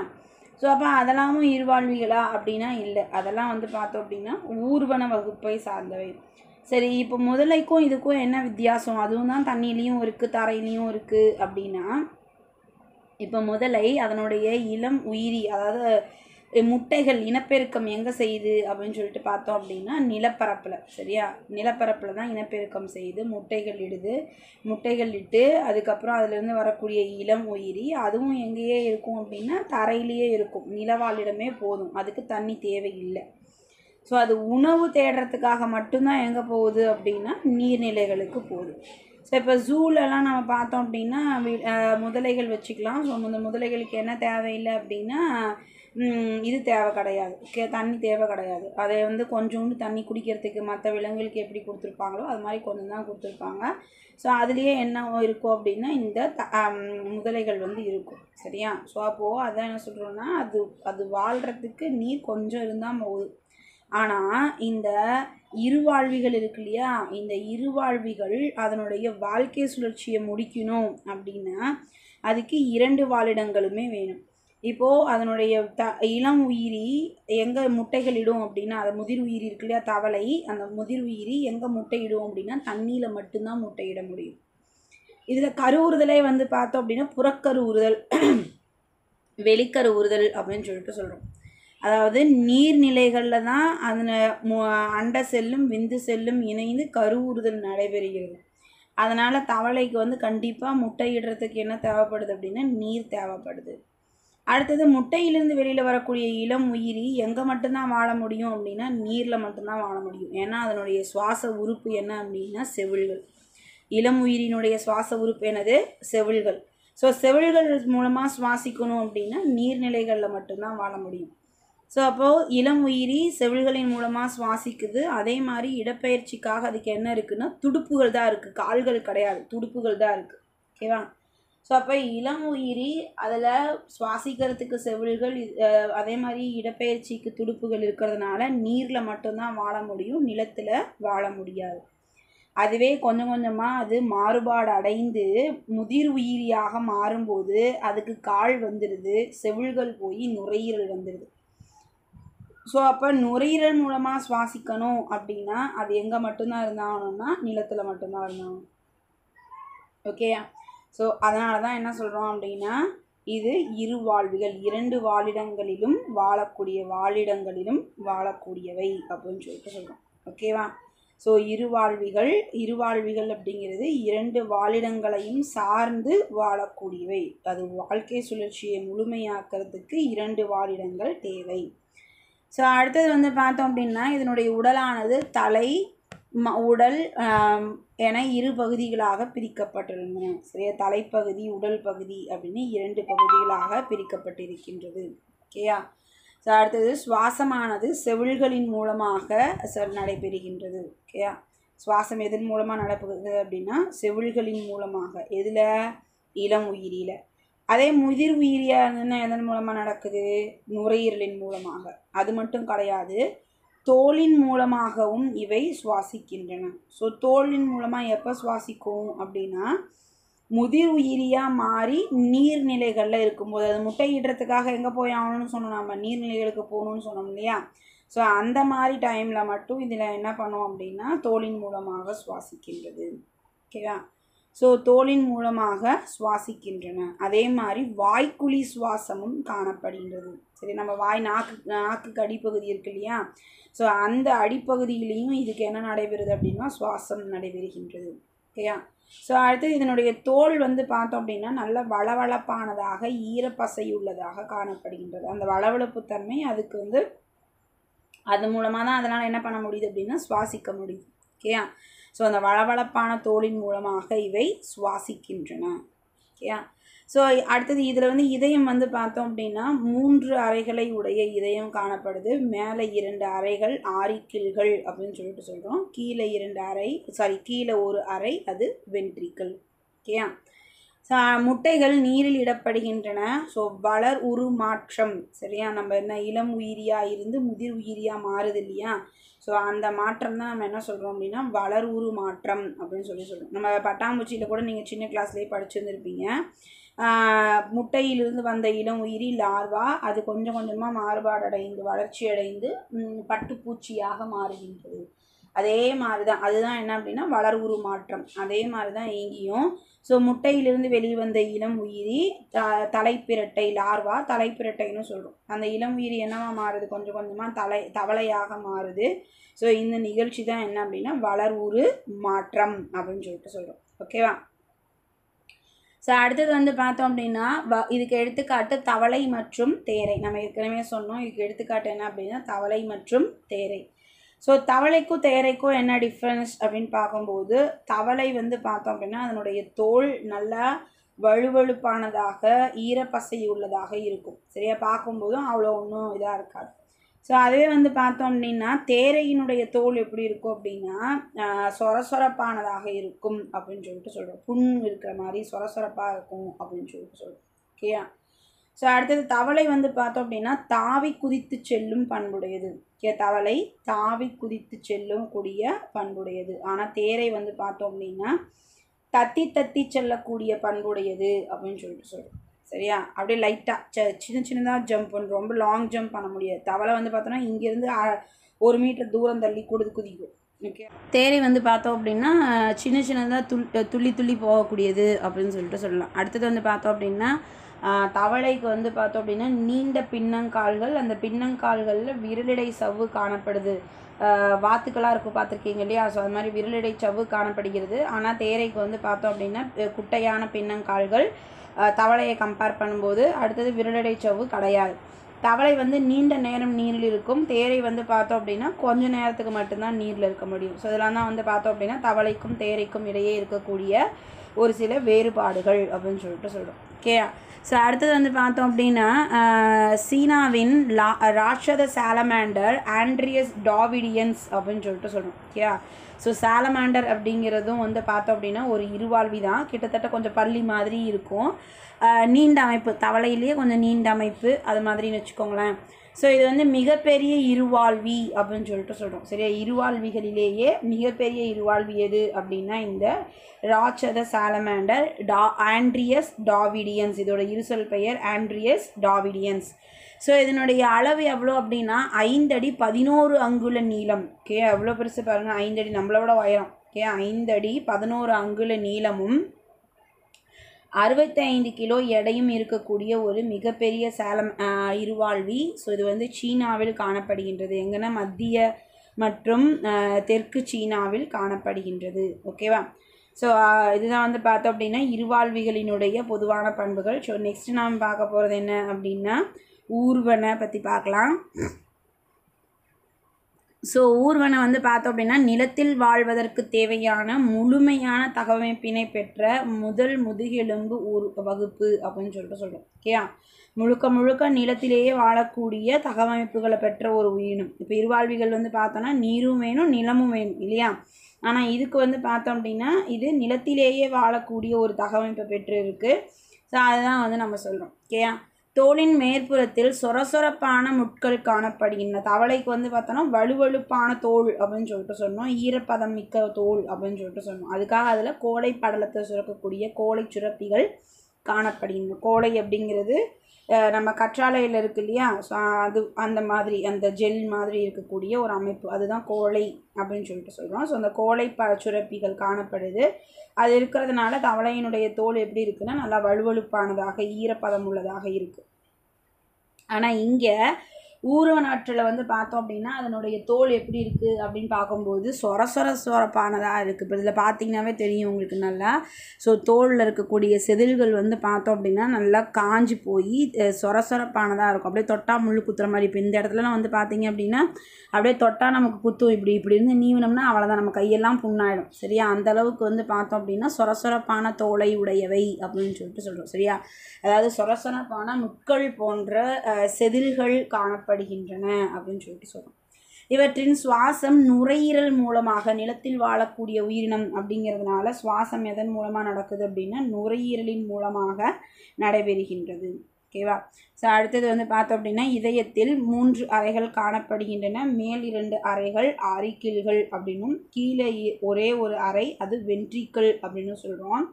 ஸோ அப்போ அதெல்லாமும் இருவாழ்விகளா அப்படின்னா இல்லை அதெல்லாம் வந்து பார்த்தோம் அப்படின்னா ஊர்வன வகுப்பை சார்ந்தவை சரி இப்போ முதலைக்கும் இதுக்கும் என்ன வித்தியாசம் அதுவும் தான் தண்ணியிலையும் இருக்குது தரையிலையும் இருக்குது அப்படின்னா இப்போ முதலை அதனுடைய இளம் உயிரி அதாவது முட்டைகள் இனப்பெருக்கம் எங்கே செய்யுது அப்படின்னு சொல்லிட்டு பார்த்தோம் அப்படின்னா நிலப்பரப்பில் சரியா நிலப்பரப்பில் தான் இனப்பெருக்கம் செய்யுது முட்டைகள் இடுது முட்டைகள் இட்டு அதுக்கப்புறம் அதுலேருந்து வரக்கூடிய இளம் உயிரி அதுவும் எங்கேயே இருக்கும் அப்படின்னா தரையிலேயே இருக்கும் நிலவாளிடமே போதும் அதுக்கு தண்ணி தேவையில்லை ஸோ அது உணவு தேடுறதுக்காக மட்டும்தான் எங்கே போகுது அப்படின்னா நீர்நிலைகளுக்கு போகுது ஸோ இப்போ ஜூலெல்லாம் நம்ம பார்த்தோம் அப்படின்னா முதலைகள் வச்சுக்கலாம் ஸோ முதலைகளுக்கு என்ன தேவையில்லை அப்படின்னா இது தேவை கிடையாது கே தண்ணி தேவை கிடையாது அதை வந்து கொஞ்சோண்டு தண்ணி குடிக்கிறதுக்கு மற்ற விலங்குகளுக்கு எப்படி கொடுத்துருப்பாங்களோ அது மாதிரி கொஞ்சம் தான் கொடுத்துருப்பாங்க ஸோ அதுலேயே என்ன இருக்கும் அப்படின்னா இந்த த முதலைகள் வந்து இருக்கும் சரியா ஸோ அப்போது அதான் என்ன சொல்கிறோன்னா அது அது வாழ்கிறதுக்கு நீர் கொஞ்சம் இருந்தால் போகுது ஆனால் இந்த இருவாழ்விகள் இருக்கு இல்லையா இந்த இருவாழ்விகள் அதனுடைய வாழ்க்கை சுழற்சியை முடிக்கணும் அப்படின்னா அதுக்கு இரண்டு வாழிடங்களுமே வேணும் இப்போது அதனுடைய த இளம் உயிரி எங்கே முட்டைகளிடும் அப்படின்னா அது முதிர் உயிரி இருக்கு இல்லையா தவளை அந்த முதிர் உயிரி எங்கே முட்டையிடும் அப்படின்னா தண்ணியில் மட்டும்தான் முட்டையிட முடியும் இதில் கருவுறுதலே வந்து பார்த்தோம் அப்படின்னா புறக்கரு உறுதல் வெளிக்கரு உறுதல் அப்படின்னு சொல்லிட்டு சொல்கிறோம் அதாவது நீர்நிலைகளில் தான் அதனை அண்டை செல்லும் விந்து செல்லும் இணைந்து கருவுறுதல் நடைபெறுகிறது அதனால் தவளைக்கு வந்து கண்டிப்பாக முட்டையிடுறதுக்கு என்ன தேவைப்படுது அப்படின்னா நீர் தேவைப்படுது அடுத்தது முட்டையிலேருந்து வெளியில் வரக்கூடிய இளம் உயிரி எங்கே மட்டும்தான் வாழ முடியும் அப்படின்னா நீரில் மட்டும்தான் வாழ முடியும் ஏன்னா அதனுடைய சுவாச உறுப்பு என்ன அப்படின்னா செவில்கள் இளம் உயிரினுடைய சுவாச உறுப்பு என்னது செவில்கள் ஸோ செவில்கள் மூலமாக சுவாசிக்கணும் அப்படின்னா நீர்நிலைகளில் மட்டும்தான் வாழ முடியும் ஸோ அப்போது இளம் உயிரி செவில்களின் மூலமாக சுவாசிக்குது அதே மாதிரி இடப்பெயர்ச்சிக்காக அதுக்கு என்ன இருக்குன்னா துடுப்புகள் தான் இருக்குது கால்கள் கிடையாது துடுப்புகள் தான் இருக்குது ஓகேவா ஸோ அப்போ இளம் உயிரி அதில் சுவாசிக்கிறதுக்கு செவில்கள் அதே மாதிரி இடப்பெயர்ச்சிக்கு துடுப்புகள் இருக்கிறதுனால நீரில் மட்டும்தான் வாழ முடியும் நிலத்தில் வாழ முடியாது அதுவே கொஞ்சம் கொஞ்சமாக அது மாறுபாடு அடைந்து முதிர் உயிரியாக மாறும்போது அதுக்கு கால் வந்துடுது செவில்கள் போய் நுரையீரல் வந்துடுது ஸோ அப்போ நுரையீரல் மூலமாக சுவாசிக்கணும் அப்படின்னா அது எங்கே மட்டும்தான் இருந்தாகணும்னா நிலத்தில் மட்டும்தான் இருந்தாகணும் ஓகேயா ஸோ அதனால தான் என்ன சொல்கிறோம் அப்படின்னா இது இரு வாழ்விகள் இரண்டு வாழிடங்களிலும் வாழக்கூடிய வாழிடங்களிலும் வாழக்கூடியவை அப்படின்னு சொல்லிட்டு சொல்கிறோம் ஓகேவா ஸோ இருவாழ்விகள் இருவாழ்விகள் அப்படிங்கிறது இரண்டு வாழிடங்களையும் சார்ந்து வாழக்கூடியவை அது வாழ்க்கை சுழற்சியை முழுமையாக்கிறதுக்கு இரண்டு வாழிடங்கள் தேவை ஸோ அடுத்தது வந்து பார்த்தோம் அப்படின்னா இதனுடைய உடலானது தலை ம உடல் என இரு பகுதிகளாக பிரிக்கப்பட்டிருந்தன சரியா தலைப்பகுதி உடல் பகுதி அப்படின்னு இரண்டு பகுதிகளாக பிரிக்கப்பட்டிருக்கின்றது ஓகேயா ஸோ அடுத்தது சுவாசமானது செவில்களின் மூலமாக நடைபெறுகின்றது ஓகேயா சுவாசம் எதன் மூலமாக நடப்புகிறது அப்படின்னா செவில்களின் மூலமாக எதில் இளம் உயிரியில் அதே முதிர் உயிரியாக இருந்ததுன்னா எதன் மூலமாக நடக்குது நுரையீரலின் மூலமாக அது மட்டும் கிடையாது தோலின் மூலமாகவும் இவை சுவாசிக்கின்றன ஸோ தோலின் மூலமாக எப்போ சுவாசிக்கும் அப்படின்னா முதிர் உயிரியாக மாறி நீர்நிலைகளில் இருக்கும்போது அது முட்டையிடுறதுக்காக எங்கே போய் ஆகணும்னு சொன்னோம் நம்ம நீர்நிலைகளுக்கு போகணும்னு சொன்னோம் இல்லையா ஸோ அந்த மாதிரி டைமில் மட்டும் இதில் என்ன பண்ணோம் அப்படின்னா தோலின் மூலமாக சுவாசிக்கின்றது ஓகேவா ஸோ தோலின் மூலமாக சுவாசிக்கின்றன அதே மாதிரி வாய்க்குழி சுவாசமும் காணப்படுகின்றது சரி நம்ம வாய் நாக்கு நாக்குக்கு அடிப்பகுதி இருக்கு இல்லையா ஸோ அந்த அடிப்பகுதியிலையும் இதுக்கு என்ன நடைபெறுது அப்படின்னா சுவாசம் நடைபெறுகின்றது ஓகேயா ஸோ அடுத்து இதனுடைய தோல் வந்து பார்த்தோம் அப்படின்னா நல்ல வளவளப்பானதாக ஈரப்பசையுள்ளதாக காணப்படுகின்றது அந்த வளவளப்பு தன்மை அதுக்கு வந்து அது மூலமாக தான் அதனால் என்ன பண்ண முடியுது அப்படின்னா சுவாசிக்க முடியுது ஓகேயா ஸோ அந்த வளவளப்பான தோலின் மூலமாக இவை சுவாசிக்கின்றன ஓகேயா ஸோ அடுத்தது இதில் வந்து இதயம் வந்து பார்த்தோம் அப்படின்னா மூன்று அறைகளை உடைய இதயம் காணப்படுது மேலே இரண்டு அறைகள் ஆரிக்கிள்கள் அப்படின்னு சொல்லிட்டு சொல்கிறோம் கீழே இரண்டு அறை சாரி கீழே ஒரு அறை அது வென்ட்ரிக்கல் ஓகேயா முட்டைகள் நீரில் இடப்படுகின்றன ஸோ வளர் உருமாற்றம் சரியா நம்ம என்ன இளம் உயிரியாக இருந்து முதிர் உயிரியாக மாறுது இல்லையா ஸோ அந்த மாற்றம் தான் நம்ம என்ன சொல்கிறோம் அப்படின்னா வளர்வுரு மாற்றம் அப்படின்னு சொல்லி சொல்கிறோம் நம்ம பட்டாம்பூச்சியில் கூட நீங்கள் சின்ன கிளாஸ்லேயே படிச்சுருந்துருப்பீங்க முட்டையிலிருந்து வந்த இளம் உயிரி லார்வா அது கொஞ்சம் கொஞ்சமாக மாறுபாடடைந்து வளர்ச்சி அடைந்து பட்டுப்பூச்சியாக மாறுகின்றது அதே மாதிரி தான் அதுதான் என்ன அப்படின்னா வளர்வுரு மாற்றம் அதே மாதிரி தான் இங்கேயும் ஸோ முட்டையிலிருந்து வெளிவந்த இளம் உயிரி த தலைப்பிரட்டை லார்வா தலைப்பிரட்டைன்னு சொல்கிறோம் அந்த இளம் உயிரி என்னவா மாறுது கொஞ்சம் கொஞ்சமாக தலை தவளையாக மாறுது ஸோ இந்த நிகழ்ச்சி தான் என்ன அப்படின்னா வளர்வுறு மாற்றம் அப்படின்னு சொல்லிட்டு சொல்கிறோம் ஓகேவா ஸோ அடுத்தது வந்து பார்த்தோம் அப்படின்னா வ இதுக்கு எடுத்துக்காட்டு தவளை மற்றும் தேரை நம்ம ஏற்கனவே சொன்னோம் இதுக்கு எடுத்துக்காட்டு என்ன அப்படின்னா தவளை மற்றும் தேரை ஸோ தவளைக்கும் தேரைக்கும் என்ன டிஃப்ரென்ஸ் அப்படின்னு பார்க்கும்போது தவளை வந்து பார்த்தோம் அப்படின்னா அதனுடைய தோல் நல்லா வலுவழுப்பானதாக ஈரப்பசை உள்ளதாக இருக்கும் சரியா பார்க்கும்போதும் அவ்வளோ ஒன்றும் இதாக இருக்காது ஸோ அதே வந்து பார்த்தோம் அப்படின்னா தேரையினுடைய தோல் எப்படி இருக்கும் அப்படின்னா சொர சொரப்பானதாக இருக்கும் அப்படின்னு சொல்லிட்டு சொல்கிறோம் புண் இருக்கிற மாதிரி சொர சொரப்பாக இருக்கும் அப்படின்னு சொல்லிட்டு சொல்கிறோம் ஓகேயா ஸோ அடுத்தது தவளை வந்து பார்த்தோம் அப்படின்னா தாவி குதித்து செல்லும் பண்புடையது தவளை தாவி குதித்து செல்லும் கூடிய பண்புடையது ஆனால் தேரை வந்து பார்த்தோம் அப்படின்னா தத்தி தத்தி செல்லக்கூடிய பண்புடையது அப்படின்னு சொல்லிட்டு சொல்கிறோம் சரியா அப்படியே லைட்டாக ச சின்ன சின்னதாக ஜம்ப் பண்ணும் ரொம்ப லாங் ஜம்ப் பண்ண முடியாது தவளை வந்து பார்த்தோம்னா இங்கேருந்து ஒரு மீட்டர் தூரம் தள்ளி கொடுத்து குதிக்கும் ஓகே தேரை வந்து பார்த்தோம் அப்படின்னா சின்ன சின்னதாக துள் துள்ளி துள்ளி போகக்கூடியது அப்படின்னு சொல்லிட்டு சொல்லலாம் அடுத்தது வந்து பார்த்தோம் அப்படின்னா தவளைக்கு வந்து பார்த்தோம் அப்படின்னா நீண்ட பின்னங்கால்கள் அந்த பின்னங்கால்களில் விரலிடை சவ்வு காணப்படுது வாத்துக்களாக இருக்கும் பார்த்துருக்கீங்க இல்லையா ஸோ அது மாதிரி விரலிடை சவ்வு காணப்படுகிறது ஆனால் தேரைக்கு வந்து பார்த்தோம் அப்படின்னா குட்டையான பின்னங்கால்கள் தவளையை கம்பேர் பண்ணும்போது அடுத்தது விரலிடை சவ்வு கிடையாது தவளை வந்து நீண்ட நேரம் நீரில் இருக்கும் தேரை வந்து பார்த்தோம் அப்படின்னா கொஞ்ச நேரத்துக்கு மட்டும்தான் நீரில் இருக்க முடியும் ஸோ இதெல்லாம் தான் வந்து பார்த்தோம் அப்படின்னா தவளைக்கும் தேரைக்கும் இடையே இருக்கக்கூடிய ஒரு சில வேறுபாடுகள் அப்படின்னு சொல்லிட்டு சொல்கிறோம் ஓகே ஸோ அடுத்தது வந்து பார்த்தோம் அப்படின்னா சீனாவின் லா ராட்சத சாலமாண்டர் ஆண்ட்ரியஸ் டாவிடியன்ஸ் அப்படின்னு சொல்லிட்டு சொல்கிறோம் ஓகேயா ஸோ சாலமாண்டர் அப்படிங்கிறதும் வந்து பார்த்தோம் அப்படின்னா ஒரு இருவாழ்வி தான் கிட்டத்தட்ட கொஞ்சம் பள்ளி மாதிரி இருக்கும் நீண்ட அமைப்பு தவளையிலேயே கொஞ்சம் நீண்ட அமைப்பு அது மாதிரின்னு வச்சுக்கோங்களேன் ஸோ இது வந்து மிகப்பெரிய இருவாழ்வி அப்படின்னு சொல்லிட்டு சொல்கிறோம் சரியா இருவாழ்விகளிலேயே மிகப்பெரிய இருவாழ்வி எது அப்படின்னா இந்த ராட்சத சாலமேண்டர் டா ஆண்ட்ரியஸ் டாவிடியன்ஸ் இதோட இருசல் பெயர் ஆண்ட்ரியஸ் டாவிடியன்ஸ் ஸோ இதனுடைய அளவு எவ்வளோ அப்படின்னா ஐந்தடி பதினோரு அங்குல நீளம் ஓகே எவ்வளோ பெருசு பாருங்கள் ஐந்தடி நம்மளோட உயரம் ஓகே ஐந்தடி பதினோரு அங்குல நீளமும் அறுபத்தைந்து கிலோ எடையும் இருக்கக்கூடிய ஒரு மிகப்பெரிய சேலம் இருவாழ்வி ஸோ இது வந்து சீனாவில் காணப்படுகின்றது எங்கன்னா மத்திய மற்றும் தெற்கு சீனாவில் காணப்படுகின்றது ஓகேவா ஸோ இதுதான் வந்து பார்த்தோம் அப்படின்னா இருவாழ்விகளினுடைய பொதுவான பண்புகள் ஸோ நெக்ஸ்ட் நாம் பார்க்க போகிறது என்ன அப்படின்னா ஊர்வனை பற்றி பார்க்கலாம் ஸோ ஊர்வனை வந்து பார்த்தோம் அப்படின்னா நிலத்தில் வாழ்வதற்கு தேவையான முழுமையான தகவமைப்பினை பெற்ற முதல் முதுகெலும்பு ஊர் வகுப்பு அப்படின்னு சொல்லிட்டு சொல்கிறோம் ஓகேயா முழுக்க முழுக்க நிலத்திலேயே வாழக்கூடிய தகவமைப்புகளை பெற்ற ஒரு உயிரினம் இப்போ இருவாழ்விகள் வந்து பார்த்தோன்னா நீரும் வேணும் நிலமும் வேணும் இல்லையா ஆனால் இதுக்கு வந்து பார்த்தோம் அப்படின்னா இது நிலத்திலேயே வாழக்கூடிய ஒரு தகவமைப்பை பெற்று இருக்குது ஸோ அதுதான் வந்து நம்ம சொல்கிறோம் ஓகேயா தோலின் மேற்புறத்தில் சொரசொரப்பான முட்கள் காணப்படுகின்றன தவளைக்கு வந்து பார்த்தோன்னா வலுவழுப்பான தோல் அப்படின்னு சொல்லிட்டு சொன்னோம் ஈரப்பதம் மிக்க தோல் அப்படின்னு சொல்லிட்டு சொன்னோம் அதுக்காக அதில் கோடை படலத்தை சுரக்கக்கூடிய கோடை சுரப்பிகள் காணப்படுகின்றன கோடை அப்படிங்கிறது நம்ம கற்றாழையில் இருக்கு இல்லையா ஸோ அது அந்த மாதிரி அந்த ஜெல் மாதிரி இருக்கக்கூடிய ஒரு அமைப்பு அதுதான் கோழை அப்படின்னு சொல்லிட்டு சொல்கிறோம் ஸோ அந்த கோழை ப சுரப்பிகள் காணப்படுது அது இருக்கிறதுனால தவளையினுடைய தோல் எப்படி இருக்குன்னா நல்லா வலுவழுப்பானதாக ஈரப்பதம் உள்ளதாக இருக்குது ஆனால் இங்கே ஊரக நாற்றில் வந்து பார்த்தோம் அப்படின்னா அதனுடைய தோல் எப்படி இருக்குது அப்படின்னு பார்க்கும்போது சொர சொர சொரப்பானதாக இருக்குது இப்போ இதில் பார்த்தீங்கன்னாவே தெரியும் உங்களுக்கு நல்லா ஸோ தோலில் இருக்கக்கூடிய செதில்கள் வந்து பார்த்தோம் அப்படின்னா நல்லா காஞ்சி போய் சொர சொரப்பானதாக இருக்கும் அப்படியே தொட்டா முள் குத்துற மாதிரி இப்போ இந்த இடத்துலலாம் வந்து பார்த்தீங்க அப்படின்னா அப்படியே தொட்டா நமக்கு குத்தும் இப்படி இப்படி இருந்து நீவினோம்னா அவ்வளோதான் நம்ம கையெல்லாம் புண்ணாயிடும் சரியா அந்த அளவுக்கு வந்து பார்த்தோம் அப்படின்னா சொர சொரப்பான தோலை உடையவை அப்படின்னு சொல்லிட்டு சொல்கிறோம் சரியா அதாவது சொர சொரப்பான முட்கள் போன்ற செதில்கள் காண காணப்படுகின்றன அப்படின்னு சொல்லிட்டு சொல்கிறோம் இவற்றின் சுவாசம் நுரையீரல் மூலமாக நிலத்தில் வாழக்கூடிய உயிரினம் அப்படிங்கிறதுனால சுவாசம் எதன் மூலமாக நடக்குது அப்படின்னா நுரையீரலின் மூலமாக நடைபெறுகின்றது ஓகேவா ஸோ அடுத்தது வந்து பார்த்தோம் அப்படின்னா இதயத்தில் மூன்று அறைகள் காணப்படுகின்றன மேல் இரண்டு அறைகள் அரிக்கில்கள் அப்படின்னும் கீழே ஒரே ஒரு அறை அது வென்ட்ரிக்கல் அப்படின்னு சொல்கிறோம்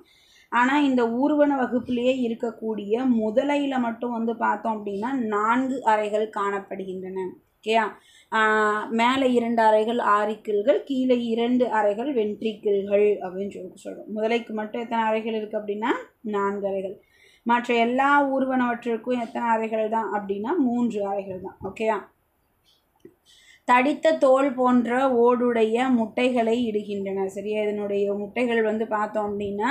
ஆனால் இந்த ஊர்வன வகுப்புலேயே இருக்கக்கூடிய முதலையில் மட்டும் வந்து பார்த்தோம் அப்படின்னா நான்கு அறைகள் காணப்படுகின்றன ஓகேயா மேலே இரண்டு அறைகள் ஆரிக்கிள்கள் கீழே இரண்டு அறைகள் வென்ட்ரிக்கிள்கள் அப்படின்னு சொல்லி சொல்கிறோம் முதலைக்கு மட்டும் எத்தனை அறைகள் இருக்குது அப்படின்னா நான்கு அறைகள் மற்ற எல்லா ஊர்வனவற்றிற்கும் எத்தனை அறைகள் தான் அப்படின்னா மூன்று அறைகள் தான் ஓகேயா தடித்த தோல் போன்ற ஓடுடைய முட்டைகளை இடுகின்றன சரியா இதனுடைய முட்டைகள் வந்து பார்த்தோம் அப்படின்னா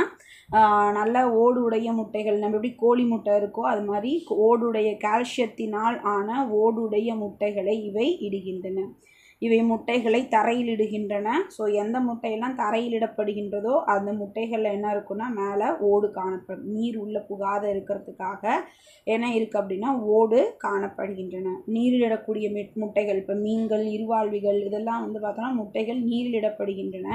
நல்ல ஓடுடைய முட்டைகள் நம்ம எப்படி கோழி முட்டை இருக்கோ அது மாதிரி ஓடுடைய கால்சியத்தினால் ஆன ஓடுடைய முட்டைகளை இவை இடுகின்றன இவை முட்டைகளை தரையில் இடுகின்றன ஸோ எந்த முட்டையெல்லாம் தரையில் இடப்படுகின்றதோ அந்த முட்டைகளில் என்ன இருக்குன்னா மேலே ஓடு காணப்படும் நீர் உள்ளே புகாத இருக்கிறதுக்காக என்ன இருக்குது அப்படின்னா ஓடு காணப்படுகின்றன நீரிலிடக்கூடிய முட்டைகள் இப்போ மீன்கள் இருவாழ்விகள் இதெல்லாம் வந்து பார்த்தோன்னா முட்டைகள் நீரிலிடப்படுகின்றன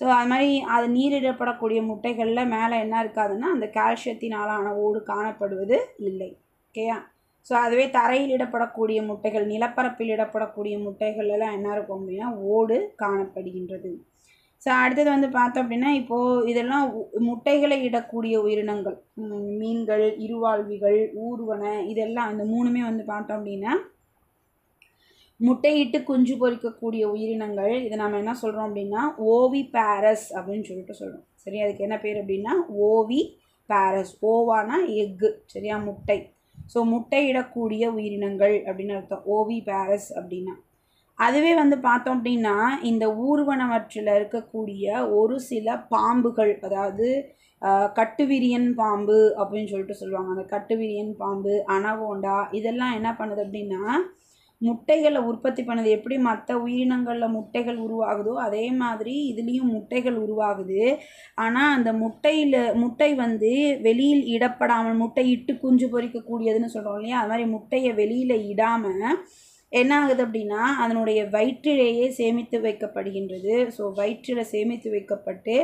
ஸோ அது மாதிரி அது நீரிடப்படக்கூடிய முட்டைகளில் மேலே என்ன இருக்காதுன்னா அந்த கால்சியத்தினாலான ஓடு காணப்படுவது இல்லை ஓகேயா ஸோ அதுவே தரையில் இடப்படக்கூடிய முட்டைகள் நிலப்பரப்பில் இடப்படக்கூடிய முட்டைகள் எல்லாம் என்ன இருக்கும் அப்படின்னா ஓடு காணப்படுகின்றது ஸோ அடுத்தது வந்து பார்த்தோம் அப்படின்னா இப்போது இதெல்லாம் முட்டைகளை இடக்கூடிய உயிரினங்கள் மீன்கள் இருவாழ்விகள் ஊர்வன இதெல்லாம் இந்த மூணுமே வந்து பார்த்தோம் அப்படின்னா முட்டையிட்டு குஞ்சு பொறிக்கக்கூடிய உயிரினங்கள் இதை நம்ம என்ன சொல்கிறோம் அப்படின்னா ஓவி பேரஸ் அப்படின்னு சொல்லிட்டு சொல்கிறோம் சரி அதுக்கு என்ன பேர் அப்படின்னா ஓவி பேரஸ் ஓவானா எக்கு சரியா முட்டை ஸோ முட்டையிடக்கூடிய உயிரினங்கள் அப்படின்னு அர்த்தம் ஓவி பேரஸ் அப்படின்னா அதுவே வந்து பார்த்தோம் அப்படின்னா இந்த ஊர்வனவற்றில் இருக்கக்கூடிய ஒரு சில பாம்புகள் அதாவது கட்டுவிரியன் பாம்பு அப்படின்னு சொல்லிட்டு சொல்லுவாங்க அந்த கட்டுவிரியன் பாம்பு அனகோண்டா இதெல்லாம் என்ன பண்ணுது அப்படின்னா முட்டைகளை உற்பத்தி பண்ணது எப்படி மற்ற உயிரினங்களில் முட்டைகள் உருவாகுதோ அதே மாதிரி இதுலேயும் முட்டைகள் உருவாகுது ஆனால் அந்த முட்டையில் முட்டை வந்து வெளியில் இடப்படாமல் முட்டை இட்டு குஞ்சு பொறிக்கக்கூடியதுன்னு சொல்கிறோம் இல்லையா அது மாதிரி முட்டையை வெளியில் இடாமல் என்ன ஆகுது அப்படின்னா அதனுடைய வயிற்றிலேயே சேமித்து வைக்கப்படுகின்றது ஸோ வயிற்றில் சேமித்து வைக்கப்பட்டு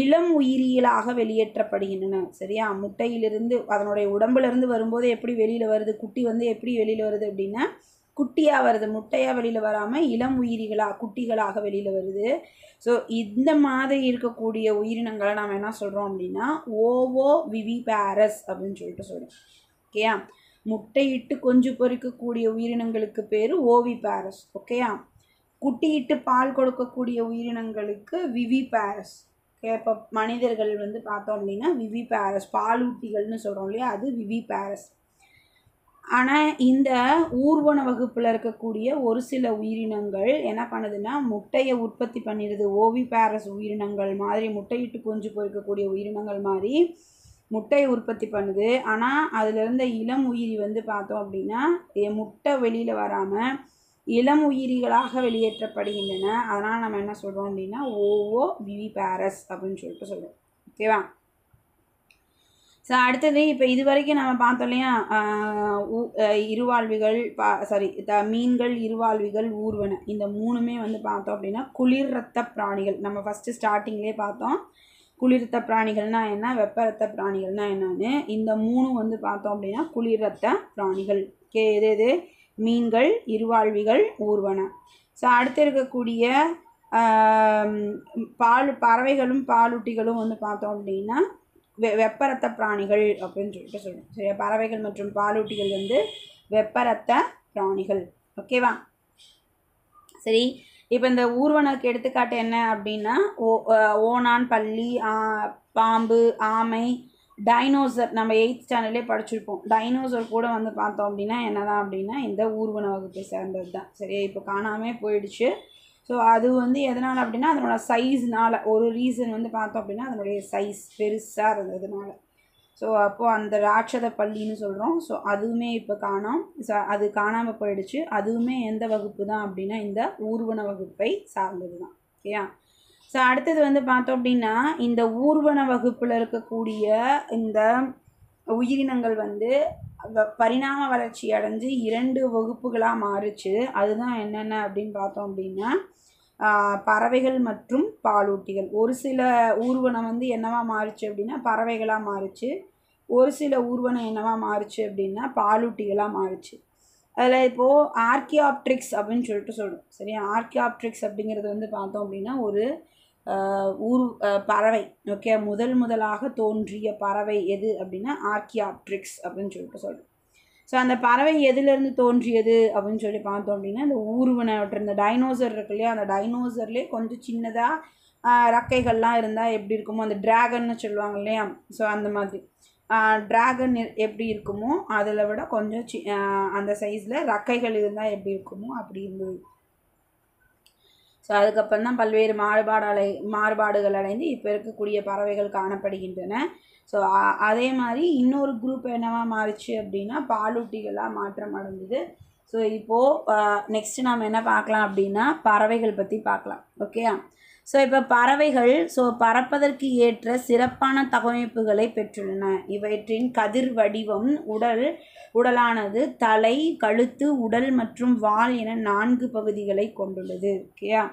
இளம் உயிரியலாக வெளியேற்றப்படுகின்றன சரியா முட்டையிலிருந்து அதனுடைய உடம்புலேருந்து வரும்போது எப்படி வெளியில் வருது குட்டி வந்து எப்படி வெளியில் வருது அப்படின்னா குட்டியாக வருது முட்டையாக வெளியில் வராமல் இளம் உயிரிகளாக குட்டிகளாக வெளியில் வருது ஸோ இந்த மாதிரி இருக்கக்கூடிய உயிரினங்களை நாம் என்ன சொல்கிறோம் அப்படின்னா ஓவோ விவி பேரஸ் அப்படின்னு சொல்லிட்டு சொல்கிறோம் ஓகேயா முட்டையிட்டு கொஞ்சம் பொறிக்கக்கூடிய உயிரினங்களுக்கு பேர் ஓவி பேரஸ் ஓகேயா குட்டியிட்டு பால் கொடுக்கக்கூடிய உயிரினங்களுக்கு விவி பேரஸ் ஓகே இப்போ மனிதர்கள் வந்து பார்த்தோம் அப்படின்னா விவி பேரஸ் பாலூட்டிகள்னு சொல்கிறோம் இல்லையா அது விவி பேரஸ் ஆனால் இந்த ஊர்வன வகுப்பில் இருக்கக்கூடிய ஒரு சில உயிரினங்கள் என்ன பண்ணுதுன்னா முட்டையை உற்பத்தி பண்ணிடுது ஓவி பேரஸ் உயிரினங்கள் மாதிரி முட்டையிட்டு குஞ்சு போயிருக்கக்கூடிய உயிரினங்கள் மாதிரி முட்டையை உற்பத்தி பண்ணுது ஆனால் அதில் இருந்த இளம் உயிரி வந்து பார்த்தோம் அப்படின்னா முட்டை வெளியில் வராமல் இளம் உயிரிகளாக வெளியேற்றப்படுகின்றன அதனால் நம்ம என்ன சொல்கிறோம் அப்படின்னா ஓவோ விவி பேரஸ் அப்படின்னு சொல்லிட்டு சொல்கிறோம் ஓகேவா ஸோ அடுத்தது இப்போ இது வரைக்கும் நம்ம பார்த்தோம் இல்லையா இருவாழ்விகள் பா சாரி த மீன்கள் இருவாழ்விகள் ஊர்வன இந்த மூணுமே வந்து பார்த்தோம் அப்படின்னா குளிர் ரத்த பிராணிகள் நம்ம ஃபஸ்ட்டு ஸ்டார்டிங்லேயே பார்த்தோம் குளிர் ரத்த பிராணிகள்னால் என்ன வெப்ப ரத்த பிராணிகள்னால் என்னன்னு இந்த மூணும் வந்து பார்த்தோம் அப்படின்னா குளிர் ரத்த பிராணிகள் கே எது எது மீன்கள் இருவாழ்விகள் ஊர்வன ஸோ அடுத்து இருக்கக்கூடிய பால் பறவைகளும் பாலூட்டிகளும் வந்து பார்த்தோம் அப்படின்னா வெ வெப்பரத்த பிராணிகள் அப்படின்னு சொல்லிட்டு சொல்லுவோம் சரியா பறவைகள் மற்றும் பாலூட்டிகள் வந்து வெப்பரத்த பிராணிகள் ஓகேவா சரி இப்போ இந்த ஊர்வனுக்கு எடுத்துக்காட்டு என்ன அப்படின்னா ஓ ஓனான் பள்ளி பாம்பு ஆமை டைனோசர் நம்ம எயித் ஸ்டாண்டர்ட்லேயே படிச்சிருப்போம் டைனோசர் கூட வந்து பார்த்தோம் அப்படின்னா என்ன தான் அப்படின்னா இந்த ஊர்வன வகுப்பை சேர்ந்தது தான் சரியா இப்போ காணாமே போயிடுச்சு ஸோ அது வந்து எதனால் அப்படின்னா அதனோட சைஸ்னால் ஒரு ரீசன் வந்து பார்த்தோம் அப்படின்னா அதனுடைய சைஸ் பெருசாக இருந்ததுனால ஸோ அப்போது அந்த ராட்சத பள்ளின்னு சொல்கிறோம் ஸோ அதுவுமே இப்போ காணோம் ஸோ அது காணாமல் போயிடுச்சு அதுவுமே எந்த வகுப்பு தான் அப்படின்னா இந்த ஊர்வன வகுப்பை சார்ந்தது தான் ஓகேயா ஸோ அடுத்தது வந்து பார்த்தோம் அப்படின்னா இந்த ஊர்வன வகுப்பில் இருக்கக்கூடிய இந்த உயிரினங்கள் வந்து பரிணாம வளர்ச்சி அடைஞ்சு இரண்டு வகுப்புகளாக மாறுச்சு அதுதான் என்னென்ன அப்படின்னு பார்த்தோம் அப்படின்னா பறவைகள் மற்றும் பாலூட்டிகள் ஒரு சில ஊர்வனம் வந்து என்னவா மாறுச்சு அப்படின்னா பறவைகளாக மாறுச்சு ஒரு சில ஊர்வனம் என்னவா மாறுச்சு அப்படின்னா பாலூட்டிகளாக மாறுச்சு அதில் இப்போது ஆர்கியாப்ட்ரிக்ஸ் அப்படின்னு சொல்லிட்டு சொல்லணும் சரியா ஆர்கியாப்ட்ரிக்ஸ் அப்படிங்கிறது வந்து பார்த்தோம் அப்படின்னா ஒரு ஊர் பறவை ஓகே முதல் முதலாக தோன்றிய பறவை எது அப்படின்னா ஆர்கியாப்ட்ரிக்ஸ் அப்படின்னு சொல்லிட்டு சொல்கிறோம் ஸோ அந்த பறவை எதுலேருந்து தோன்றியது அப்படின்னு சொல்லி பார்த்தோம் அப்படின்னா இந்த ஊர்வனவற்ற இந்த டைனோசர் இருக்கு இல்லையா அந்த டைனோசர்லேயே கொஞ்சம் சின்னதாக ரக்கைகள்லாம் இருந்தால் எப்படி இருக்குமோ அந்த ட்ராகன்னு சொல்லுவாங்க இல்லையா ஸோ அந்த மாதிரி ட்ராகன் எப்படி இருக்குமோ அதில் விட கொஞ்சம் சி அந்த சைஸில் ரக்கைகள் இருந்தால் எப்படி இருக்குமோ அப்படி இருந்தது ஸோ அதுக்கப்புறம் தான் பல்வேறு மாறுபாடு அலை மாறுபாடுகள் அடைந்து இப்போ இருக்கக்கூடிய பறவைகள் காணப்படுகின்றன ஸோ அதே மாதிரி இன்னொரு குரூப் என்னவா மாறிச்சு அப்படின்னா பாலூட்டிகளாக மாற்றம் அடைஞ்சுது ஸோ இப்போது நெக்ஸ்ட்டு நாம் என்ன பார்க்கலாம் அப்படின்னா பறவைகள் பற்றி பார்க்கலாம் ஓகேயா ஸோ இப்போ பறவைகள் ஸோ பறப்பதற்கு ஏற்ற சிறப்பான தகவமைப்புகளை பெற்றுள்ளன இவற்றின் கதிர் வடிவம் உடல் உடலானது தலை கழுத்து உடல் மற்றும் வால் என நான்கு பகுதிகளை கொண்டுள்ளது ஓகேயா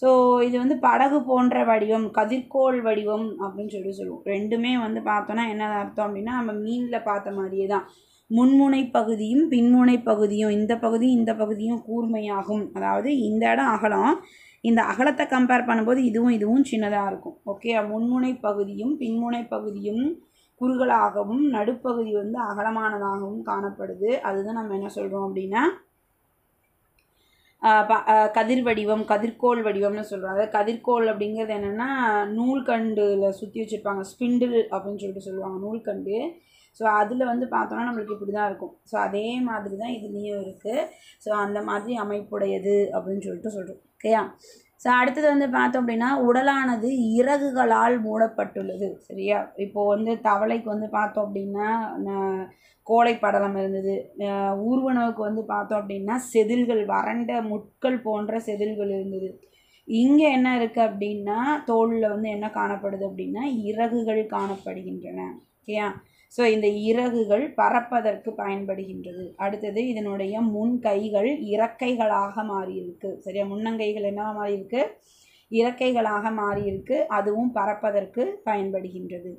ஸோ இது வந்து படகு போன்ற வடிவம் கதிர்கோள் வடிவம் அப்படின்னு சொல்லி சொல்லுவோம் ரெண்டுமே வந்து பார்த்தோன்னா என்ன அர்த்தம் அப்படின்னா நம்ம மீனில் பார்த்த மாதிரியே தான் முன்முனை பகுதியும் பின்முனை பகுதியும் இந்த பகுதியும் இந்த பகுதியும் கூர்மையாகும் அதாவது இந்த இடம் அகலம் இந்த அகலத்தை கம்பேர் பண்ணும்போது இதுவும் இதுவும் சின்னதாக இருக்கும் ஓகே முன்முனை பகுதியும் பின்முனை பகுதியும் குறுகலாகவும் நடுப்பகுதி வந்து அகலமானதாகவும் காணப்படுது அதுதான் நம்ம என்ன சொல்கிறோம் அப்படின்னா கதிர் வடிவம் கதிர்கோள் வடிவம்னு சொல்கிறாங்க கதிர்கோள் அப்படிங்கிறது என்னென்னா நூல்கண்டில் சுற்றி வச்சுருப்பாங்க ஸ்பிண்டில் அப்படின்னு சொல்லிட்டு சொல்லுவாங்க நூல்கண்டு ஸோ அதில் வந்து பார்த்தோன்னா நம்மளுக்கு இப்படி தான் இருக்கும் ஸோ அதே மாதிரி தான் இதுலேயும் இருக்குது ஸோ அந்த மாதிரி அமைப்புடையது அப்படின்னு சொல்லிட்டு சொல்கிறோம் ஓகேயா ஸோ அடுத்தது வந்து பார்த்தோம் அப்படின்னா உடலானது இறகுகளால் மூடப்பட்டுள்ளது சரியா இப்போது வந்து தவளைக்கு வந்து பார்த்தோம் அப்படின்னா கோழை படலம் இருந்தது ஊர்வனவுக்கு வந்து பார்த்தோம் அப்படின்னா செதில்கள் வறண்ட முட்கள் போன்ற செதில்கள் இருந்தது இங்கே என்ன இருக்குது அப்படின்னா தோளில் வந்து என்ன காணப்படுது அப்படின்னா இறகுகள் காணப்படுகின்றன ஓகேயா ஸோ இந்த இறகுகள் பறப்பதற்கு பயன்படுகின்றது அடுத்தது இதனுடைய முன் கைகள் இறக்கைகளாக மாறியிருக்கு சரியா முன்னங்கைகள் என்னவாக மாறியிருக்கு இறக்கைகளாக மாறியிருக்கு அதுவும் பறப்பதற்கு பயன்படுகின்றது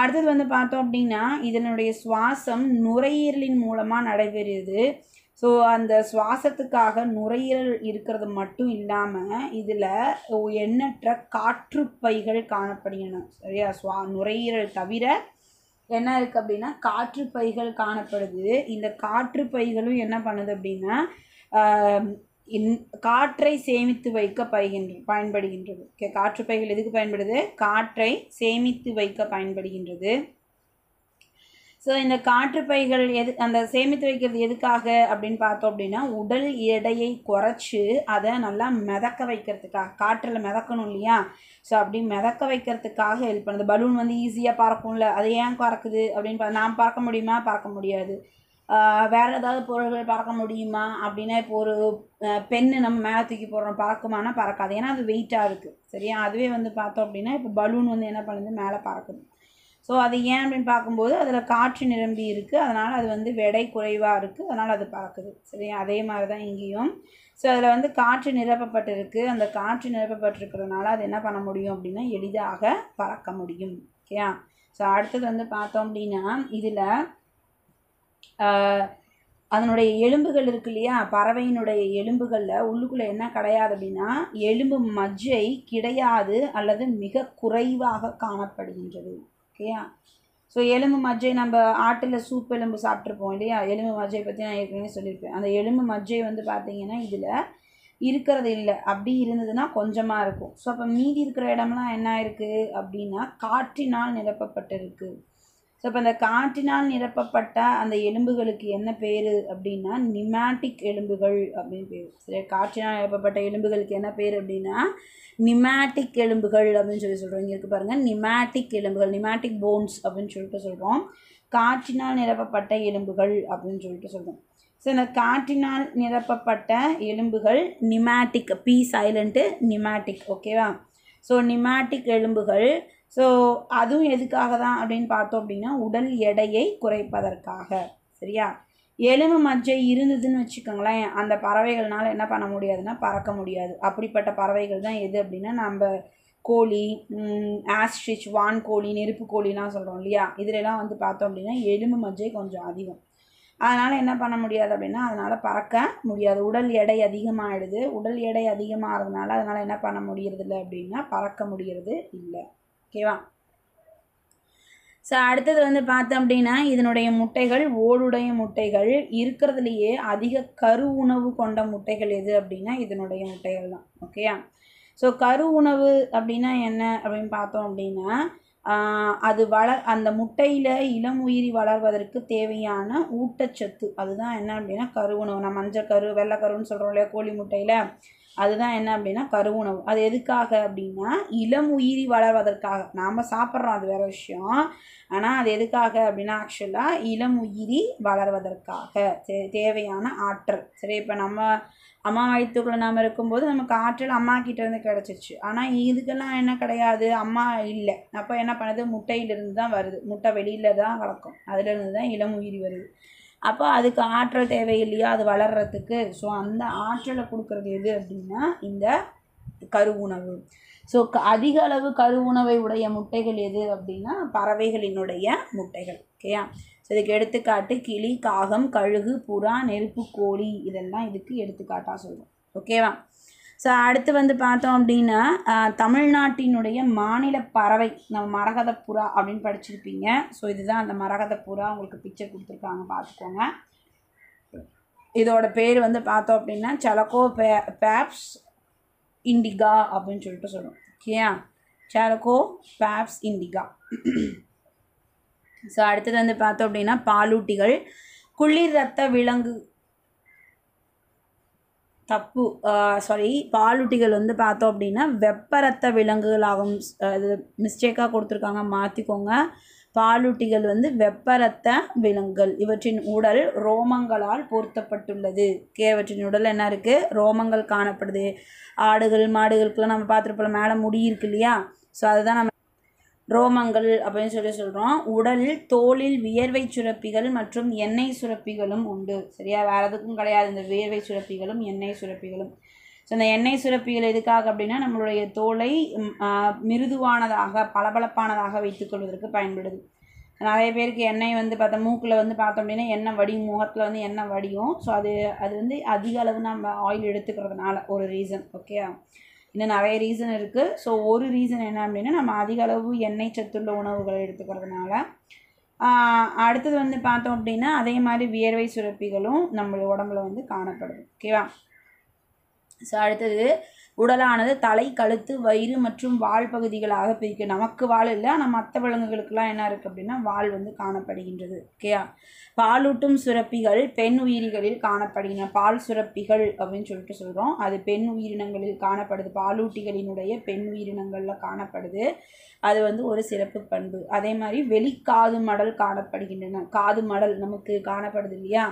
அடுத்தது வந்து பார்த்தோம் அப்படின்னா இதனுடைய சுவாசம் நுரையீரலின் மூலமாக நடைபெறுது ஸோ அந்த சுவாசத்துக்காக நுரையீரல் இருக்கிறது மட்டும் இல்லாமல் இதில் எண்ணற்ற காற்றுப்பைகள் காணப்படுகின்றன சரியா சுவா நுரையீரல் தவிர என்ன இருக்குது அப்படின்னா காற்றுப்பைகள் காணப்படுது இந்த காற்றுப்பைகளும் என்ன பண்ணுது அப்படின்னா இன் காற்றை சேமித்து வைக்க பயின்ற பயன்படுகின்றது காற்று பைகள் எதுக்கு பயன்படுது காற்றை சேமித்து வைக்க பயன்படுகின்றது ஸோ இந்த காற்று பைகள் எது அந்த சேமித்து வைக்கிறது எதுக்காக அப்படின்னு பார்த்தோம் அப்படின்னா உடல் எடையை குறைச்சி அதை நல்லா மிதக்க வைக்கிறதுக்காக காற்றில் மிதக்கணும் இல்லையா ஸோ அப்படி மிதக்க வைக்கிறதுக்காக ஹெல்ப் பண்ணுது பலூன் வந்து ஈஸியாக பறக்கும்ல அது ஏன் பறக்குது அப்படின்னு நான் பார்க்க முடியுமா பார்க்க முடியாது வேறு ஏதாவது பொருள்கள் பறக்க முடியுமா அப்படின்னா இப்போ ஒரு பெண்ணு நம்ம மேலே தூக்கி போடுறோம் பறக்குமானா பறக்காது ஏன்னா அது வெயிட்டாக இருக்குது சரியா அதுவே வந்து பார்த்தோம் அப்படின்னா இப்போ பலூன் வந்து என்ன பண்ணுது மேலே பறக்குது ஸோ அது ஏன் அப்படின்னு பார்க்கும்போது அதில் காற்று நிரம்பி இருக்குது அதனால் அது வந்து விடை குறைவாக இருக்குது அதனால் அது பறக்குது சரியா அதே மாதிரி தான் இங்கேயும் ஸோ அதில் வந்து காற்று நிரப்பப்பட்டிருக்கு அந்த காற்று நிரப்பப்பட்டிருக்கிறதுனால அது என்ன பண்ண முடியும் அப்படின்னா எளிதாக பறக்க முடியும் ஓகேயா ஸோ அடுத்தது வந்து பார்த்தோம் அப்படின்னா இதில் அதனுடைய எலும்புகள் இருக்கு இல்லையா பறவையினுடைய எலும்புகளில் உள்ளுக்குள்ளே என்ன கிடையாது அப்படின்னா எலும்பு மஜ்ஜை கிடையாது அல்லது மிக குறைவாக காணப்படுகின்றது ஓகேயா ஸோ எலும்பு மஜ்ஜை நம்ம ஆட்டில் சூப் எலும்பு சாப்பிட்ருப்போம் இல்லையா எலும்பு மஜ்ஜை பற்றி நான் ஏற்கனவே சொல்லியிருப்பேன் அந்த எலும்பு மஜ்ஜை வந்து பார்த்திங்கன்னா இதில் இருக்கிறது இல்லை அப்படி இருந்ததுன்னா கொஞ்சமாக இருக்கும் ஸோ அப்போ மீதி இருக்கிற இடம்லாம் என்ன இருக்குது அப்படின்னா காற்றினால் நிரப்பப்பட்டிருக்கு ஸோ இப்போ அந்த காற்றினால் நிரப்பப்பட்ட அந்த எலும்புகளுக்கு என்ன பேர் அப்படின்னா நிமேட்டிக் எலும்புகள் அப்படின்னு பேர் சரி காற்றினால் நிரப்பப்பட்ட எலும்புகளுக்கு என்ன பேர் அப்படின்னா நிமேட்டிக் எலும்புகள் அப்படின்னு சொல்லி சொல்கிறோம் இங்கே இருக்குது பாருங்கள் நிமாட்டிக் எலும்புகள் நிமாட்டிக் போன்ஸ் அப்படின்னு சொல்லிட்டு சொல்கிறோம் காற்றினால் நிரப்பப்பட்ட எலும்புகள் அப்படின்னு சொல்லிட்டு சொல்கிறோம் ஸோ இந்த காற்றினால் நிரப்பப்பட்ட எலும்புகள் நிமேட்டிக் பி சைலண்ட்டு நிமாட்டிக் ஓகேவா ஸோ நிமாட்டிக் எலும்புகள் ஸோ அதுவும் எதுக்காக தான் அப்படின்னு பார்த்தோம் அப்படின்னா உடல் எடையை குறைப்பதற்காக சரியா எலும்பு மஜ்ஜை இருந்ததுன்னு வச்சுக்கோங்களேன் அந்த பறவைகள்னால் என்ன பண்ண முடியாதுன்னா பறக்க முடியாது அப்படிப்பட்ட பறவைகள் தான் எது அப்படின்னா நம்ம கோழி ஆஸ்ட்ரிச் வான் கோழி நெருப்பு கோழிலாம் சொல்கிறோம் இல்லையா இதிலெல்லாம் வந்து பார்த்தோம் அப்படின்னா எலும்பு மஜ்ஜை கொஞ்சம் அதிகம் அதனால் என்ன பண்ண முடியாது அப்படின்னா அதனால் பறக்க முடியாது உடல் எடை அதிகமாகிடுது உடல் எடை அதிகமாகிறதுனால அதனால் என்ன பண்ண முடியறதில்ல அப்படின்னா பறக்க முடியறது இல்லை ஓகேவா ஸோ அடுத்தது வந்து பார்த்தோம் அப்படின்னா இதனுடைய முட்டைகள் ஓடுடைய முட்டைகள் இருக்கிறதுலையே அதிக கரு உணவு கொண்ட முட்டைகள் எது அப்படின்னா இதனுடைய முட்டைகள் தான் ஓகேயா ஸோ கரு உணவு அப்படின்னா என்ன அப்படின்னு பார்த்தோம் அப்படின்னா அது வள அந்த முட்டையில் இளம் உயிரி வளர்வதற்கு தேவையான ஊட்டச்சத்து அதுதான் என்ன அப்படின்னா கரு உணவு நான் மஞ்சள் கரு வெள்ளை கருன்னு சொல்கிறோம் இல்லையா கோழி முட்டையில் அதுதான் என்ன அப்படின்னா கருவுணவு அது எதுக்காக அப்படின்னா இளம் உயிரி வளர்வதற்காக நாம் சாப்பிட்றோம் அது வேறு விஷயம் ஆனால் அது எதுக்காக அப்படின்னா ஆக்சுவலாக இளம் உயிரி வளர்வதற்காக தேவையான ஆற்றல் சரி இப்போ நம்ம அம்மா வயிற்றுக்குள்ளே நாம் இருக்கும்போது நமக்கு ஆற்றல் அம்மா கிட்டேருந்து கிடச்சிச்சு ஆனால் இதுக்கெல்லாம் என்ன கிடையாது அம்மா இல்லை அப்போ என்ன பண்ணுது முட்டையிலிருந்து தான் வருது முட்டை வெளியில் தான் வளர்க்கும் அதுலேருந்து தான் இளம் உயிரி வருது அப்போ அதுக்கு ஆற்றல் தேவை இல்லையா அது வளர்கிறதுக்கு ஸோ அந்த ஆற்றலை கொடுக்குறது எது அப்படின்னா இந்த கருவுணவு ஸோ க அதிக அளவு கருவுணவை உடைய முட்டைகள் எது அப்படின்னா பறவைகளினுடைய முட்டைகள் ஓகேயா ஸோ இதுக்கு எடுத்துக்காட்டு கிளி காகம் கழுகு புறா நெருப்பு கோழி இதெல்லாம் இதுக்கு எடுத்துக்காட்டாக சொல்கிறோம் ஓகேவா ஸோ அடுத்து வந்து பார்த்தோம் அப்படின்னா தமிழ்நாட்டினுடைய மாநில பறவை நம்ம மரகத புறா அப்படின்னு படிச்சிருப்பீங்க ஸோ இதுதான் அந்த மரகத புறா உங்களுக்கு பிக்சர் கொடுத்துருக்காங்க பார்த்துக்கோங்க இதோட பேர் வந்து பார்த்தோம் அப்படின்னா சலகோ பே பேப்ஸ் இண்டிகா அப்படின்னு சொல்லிட்டு சொல்லுவோம் ஓகேயா சாலகோ பேப்ஸ் இண்டிகா ஸோ அடுத்தது வந்து பார்த்தோம் அப்படின்னா பாலூட்டிகள் குளிர் ரத்த விலங்கு தப்பு சாரி பாலூட்டிகள் வந்து பார்த்தோம் அப்படின்னா வெப்ப ரத்த ஆகும் இது மிஸ்டேக்காக கொடுத்துருக்காங்க மாற்றிக்கோங்க பாலூட்டிகள் வந்து வெப்ப ரத்த விலங்குகள் இவற்றின் உடல் ரோமங்களால் பொருத்தப்பட்டுள்ளது கேவற்றின் உடல் என்ன இருக்குது ரோமங்கள் காணப்படுது ஆடுகள் மாடுகளுக்கெல்லாம் நம்ம பார்த்துருப்போம் மேலே முடி இருக்கு இல்லையா ஸோ அதை தான் நம்ம ரோமங்கள் அப்படின்னு சொல்லி சொல்கிறோம் உடல் தோலில் வியர்வை சுரப்பிகள் மற்றும் எண்ணெய் சுரப்பிகளும் உண்டு சரியா வேறு எதுக்கும் கிடையாது இந்த வியர்வை சுரப்பிகளும் எண்ணெய் சுரப்பிகளும் ஸோ இந்த எண்ணெய் சுரப்பிகள் எதுக்காக அப்படின்னா நம்மளுடைய தோலை மிருதுவானதாக பளபளப்பானதாக வைத்துக்கொள்வதற்கு பயன்படுது நிறைய பேருக்கு எண்ணெய் வந்து பார்த்தா மூக்கில் வந்து பார்த்தோம் அப்படின்னா எண்ணெய் வடி முகத்தில் வந்து எண்ணெய் வடியும் ஸோ அது அது வந்து அதிக அளவு நம்ம ஆயில் எடுத்துக்கிறதுனால ஒரு ரீசன் ஓகே இன்னும் நிறைய ரீசன் இருக்குது ஸோ ஒரு ரீசன் என்ன அப்படின்னா நம்ம அதிக அளவு எண்ணெய் சத்துள்ள உணவுகளை எடுத்துக்கிறதுனால அடுத்தது வந்து பார்த்தோம் அப்படின்னா அதே மாதிரி வியர்வை சுரப்பிகளும் நம்ம உடம்புல வந்து காணப்படுது ஓகேவா ஸோ அடுத்தது உடலானது தலை கழுத்து வயிறு மற்றும் வால் பகுதிகளாக பிரிக்க நமக்கு வால் இல்லை ஆனால் மற்ற விலங்குகளுக்கெல்லாம் என்ன இருக்குது அப்படின்னா வால் வந்து காணப்படுகின்றது ஓகேயா பாலூட்டும் சுரப்பிகள் பெண் உயிரிகளில் காணப்படுகின்றன பால் சுரப்பிகள் அப்படின்னு சொல்லிட்டு சொல்கிறோம் அது பெண் உயிரினங்களில் காணப்படுது பாலூட்டிகளினுடைய பெண் உயிரினங்களில் காணப்படுது அது வந்து ஒரு சிறப்பு பண்பு அதே மாதிரி வெளிக்காது மடல் காணப்படுகின்றன காது மடல் நமக்கு காணப்படுது இல்லையா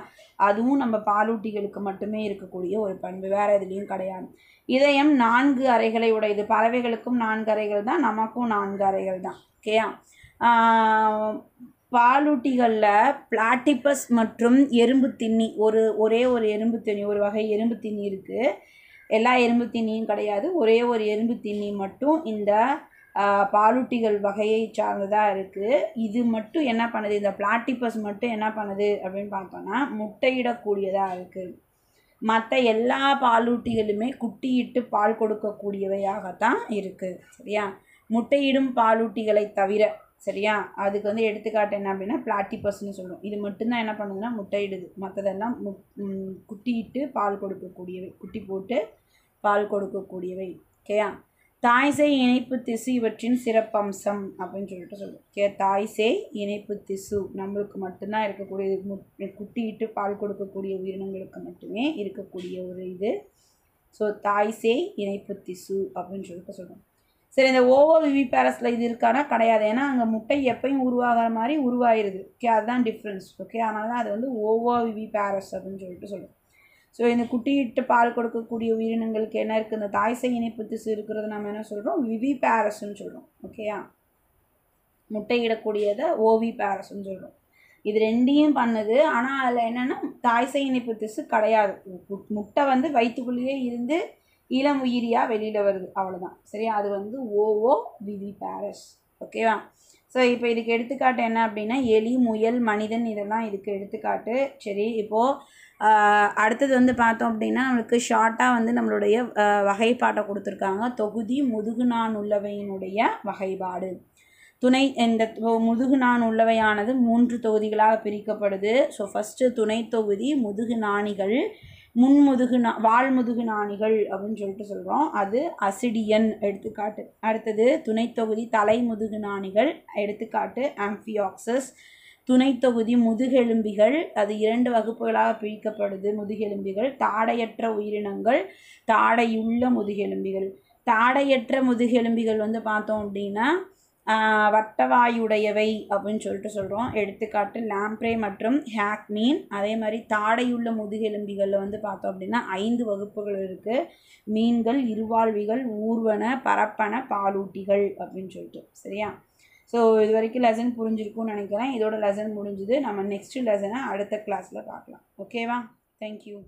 அதுவும் நம்ம பாலூட்டிகளுக்கு மட்டுமே இருக்கக்கூடிய ஒரு பண்பு வேறு எதுலேயும் கிடையாது இதயம் நான்கு அறைகளை உடையது பறவைகளுக்கும் நான்கு அறைகள் தான் நமக்கும் நான்கு அறைகள் தான் ஓகேயா பாலூட்டிகளில் பிளாட்டிப்பஸ் மற்றும் எறும்பு தின்னி ஒரு ஒரே ஒரு எறும்பு தின்னி ஒரு வகை எறும்பு தின்னி இருக்குது எல்லா எறும்பு தின்னியும் கிடையாது ஒரே ஒரு எறும்பு தின்னி மட்டும் இந்த பாலூட்டிகள் வகையை சார்ந்ததாக இருக்குது இது மட்டும் என்ன பண்ணுது இந்த பிளாட்டிப்பஸ் மட்டும் என்ன பண்ணுது அப்படின்னு பார்த்தோன்னா முட்டையிடக்கூடியதாக இருக்குது மற்ற எல்லா பாலூட்டிகளுமே குட்டியிட்டு பால் கொடுக்கக்கூடியவையாகத்தான் இருக்குது சரியா முட்டையிடும் பாலூட்டிகளை தவிர சரியா அதுக்கு வந்து எடுத்துக்காட்டு என்ன அப்படின்னா பிளாட்டிபஸ்ன்னு சொல்லுவோம் இது மட்டும்தான் என்ன பண்ணுதுன்னா முட்டையிடுது மற்றதெல்லாம் மு குட்டியிட்டு பால் கொடுக்கக்கூடியவை குட்டி போட்டு பால் கொடுக்கக்கூடியவை ஓகேயா தாய்சேய் இணைப்பு திசு இவற்றின் சிறப்பம்சம் அப்படின்னு சொல்லிட்டு சொல்லுவோம் ஓகே தாய்சே இணைப்பு திசு நம்மளுக்கு மட்டும்தான் இருக்கக்கூடிய மு குட்டியிட்டு பால் கொடுக்கக்கூடிய உயிரினங்களுக்கு மட்டுமே இருக்கக்கூடிய ஒரு இது ஸோ தாய்சே இணைப்பு திசு அப்படின்னு சொல்லிட்டு சொல்லுவோம் சரி இந்த விவி பேரஸில் இது இருக்கானா கிடையாது ஏன்னா அங்கே முட்டை எப்பயும் உருவாகிற மாதிரி உருவாயிருது ஓகே அதுதான் டிஃப்ரென்ஸ் ஓகே அதனால தான் அது வந்து விவி பேரஸ் அப்படின்னு சொல்லிட்டு சொல்லுவோம் ஸோ இந்த குட்டியிட்டு பால் கொடுக்கக்கூடிய உயிரினங்களுக்கு என்ன இருக்குது இந்த தாய்சை இணைப்பு திசு இருக்கிறது நம்ம என்ன சொல்கிறோம் விவி பேரஸ்ன்னு சொல்கிறோம் ஓகேயா முட்டையிடக்கூடியதை ஓவி பேரஸ்ன்னு சொல்கிறோம் இது ரெண்டையும் பண்ணுது ஆனால் அதில் என்னென்னா தாய்சை இணைப்பு திசு கிடையாது முட்டை வந்து வயிற்றுக்குள்ளேயே இருந்து இளம் உயிரியாக வெளியில் வருது அவ்வளோதான் சரியா அது வந்து ஓஓ விவி பேரஸ் ஓகேவா ஸோ இப்போ இதுக்கு எடுத்துக்காட்டு என்ன அப்படின்னா எலி முயல் மனிதன் இதெல்லாம் இதுக்கு எடுத்துக்காட்டு சரி இப்போது அடுத்தது வந்து பார்த்தோம் அப்படின்னா நம்மளுக்கு ஷார்ட்டாக வந்து நம்மளுடைய வகைப்பாட்டை கொடுத்துருக்காங்க தொகுதி முதுகு நான் உள்ளவையினுடைய வகைப்பாடு துணை இந்த முதுகு நான் உள்ளவையானது மூன்று தொகுதிகளாக பிரிக்கப்படுது ஸோ ஃபஸ்ட்டு துணை தொகுதி முதுகு நாணிகள் முன்முதுகு நா வால்முதுகு நாணிகள் அப்படின்னு சொல்லிட்டு சொல்கிறோம் அது அசிடியன் எடுத்துக்காட்டு அடுத்தது துணைத்தொகுதி தலைமுதுகு நாணிகள் எடுத்துக்காட்டு ஆம்பியாக்சஸ் துணைத்தொகுதி முதுகெலும்பிகள் அது இரண்டு வகுப்புகளாக பிரிக்கப்படுது முதுகெலும்பிகள் தாடையற்ற உயிரினங்கள் தாடையுள்ள முதுகெலும்பிகள் தாடையற்ற முதுகெலும்பிகள் வந்து பார்த்தோம் அப்படின்னா வட்டவாயுடையவை அப்படின்னு சொல்லிட்டு சொல்கிறோம் எடுத்துக்காட்டு லாம்ப்ரே மற்றும் ஹேக்மீன் அதே மாதிரி தாடையுள்ள முதுகெலும்பிகளில் வந்து பார்த்தோம் அப்படின்னா ஐந்து வகுப்புகள் இருக்குது மீன்கள் இருவாழ்விகள் ஊர்வன பரப்பன பாலூட்டிகள் அப்படின்னு சொல்லிட்டு சரியா ஸோ இது வரைக்கும் லெசன் புரிஞ்சிருக்கும்னு நினைக்கிறேன் இதோட லெசன் முடிஞ்சுது நம்ம நெக்ஸ்ட் லெசனை அடுத்த கிளாஸில் பார்க்கலாம் ஓகேவா தேங்க்யூ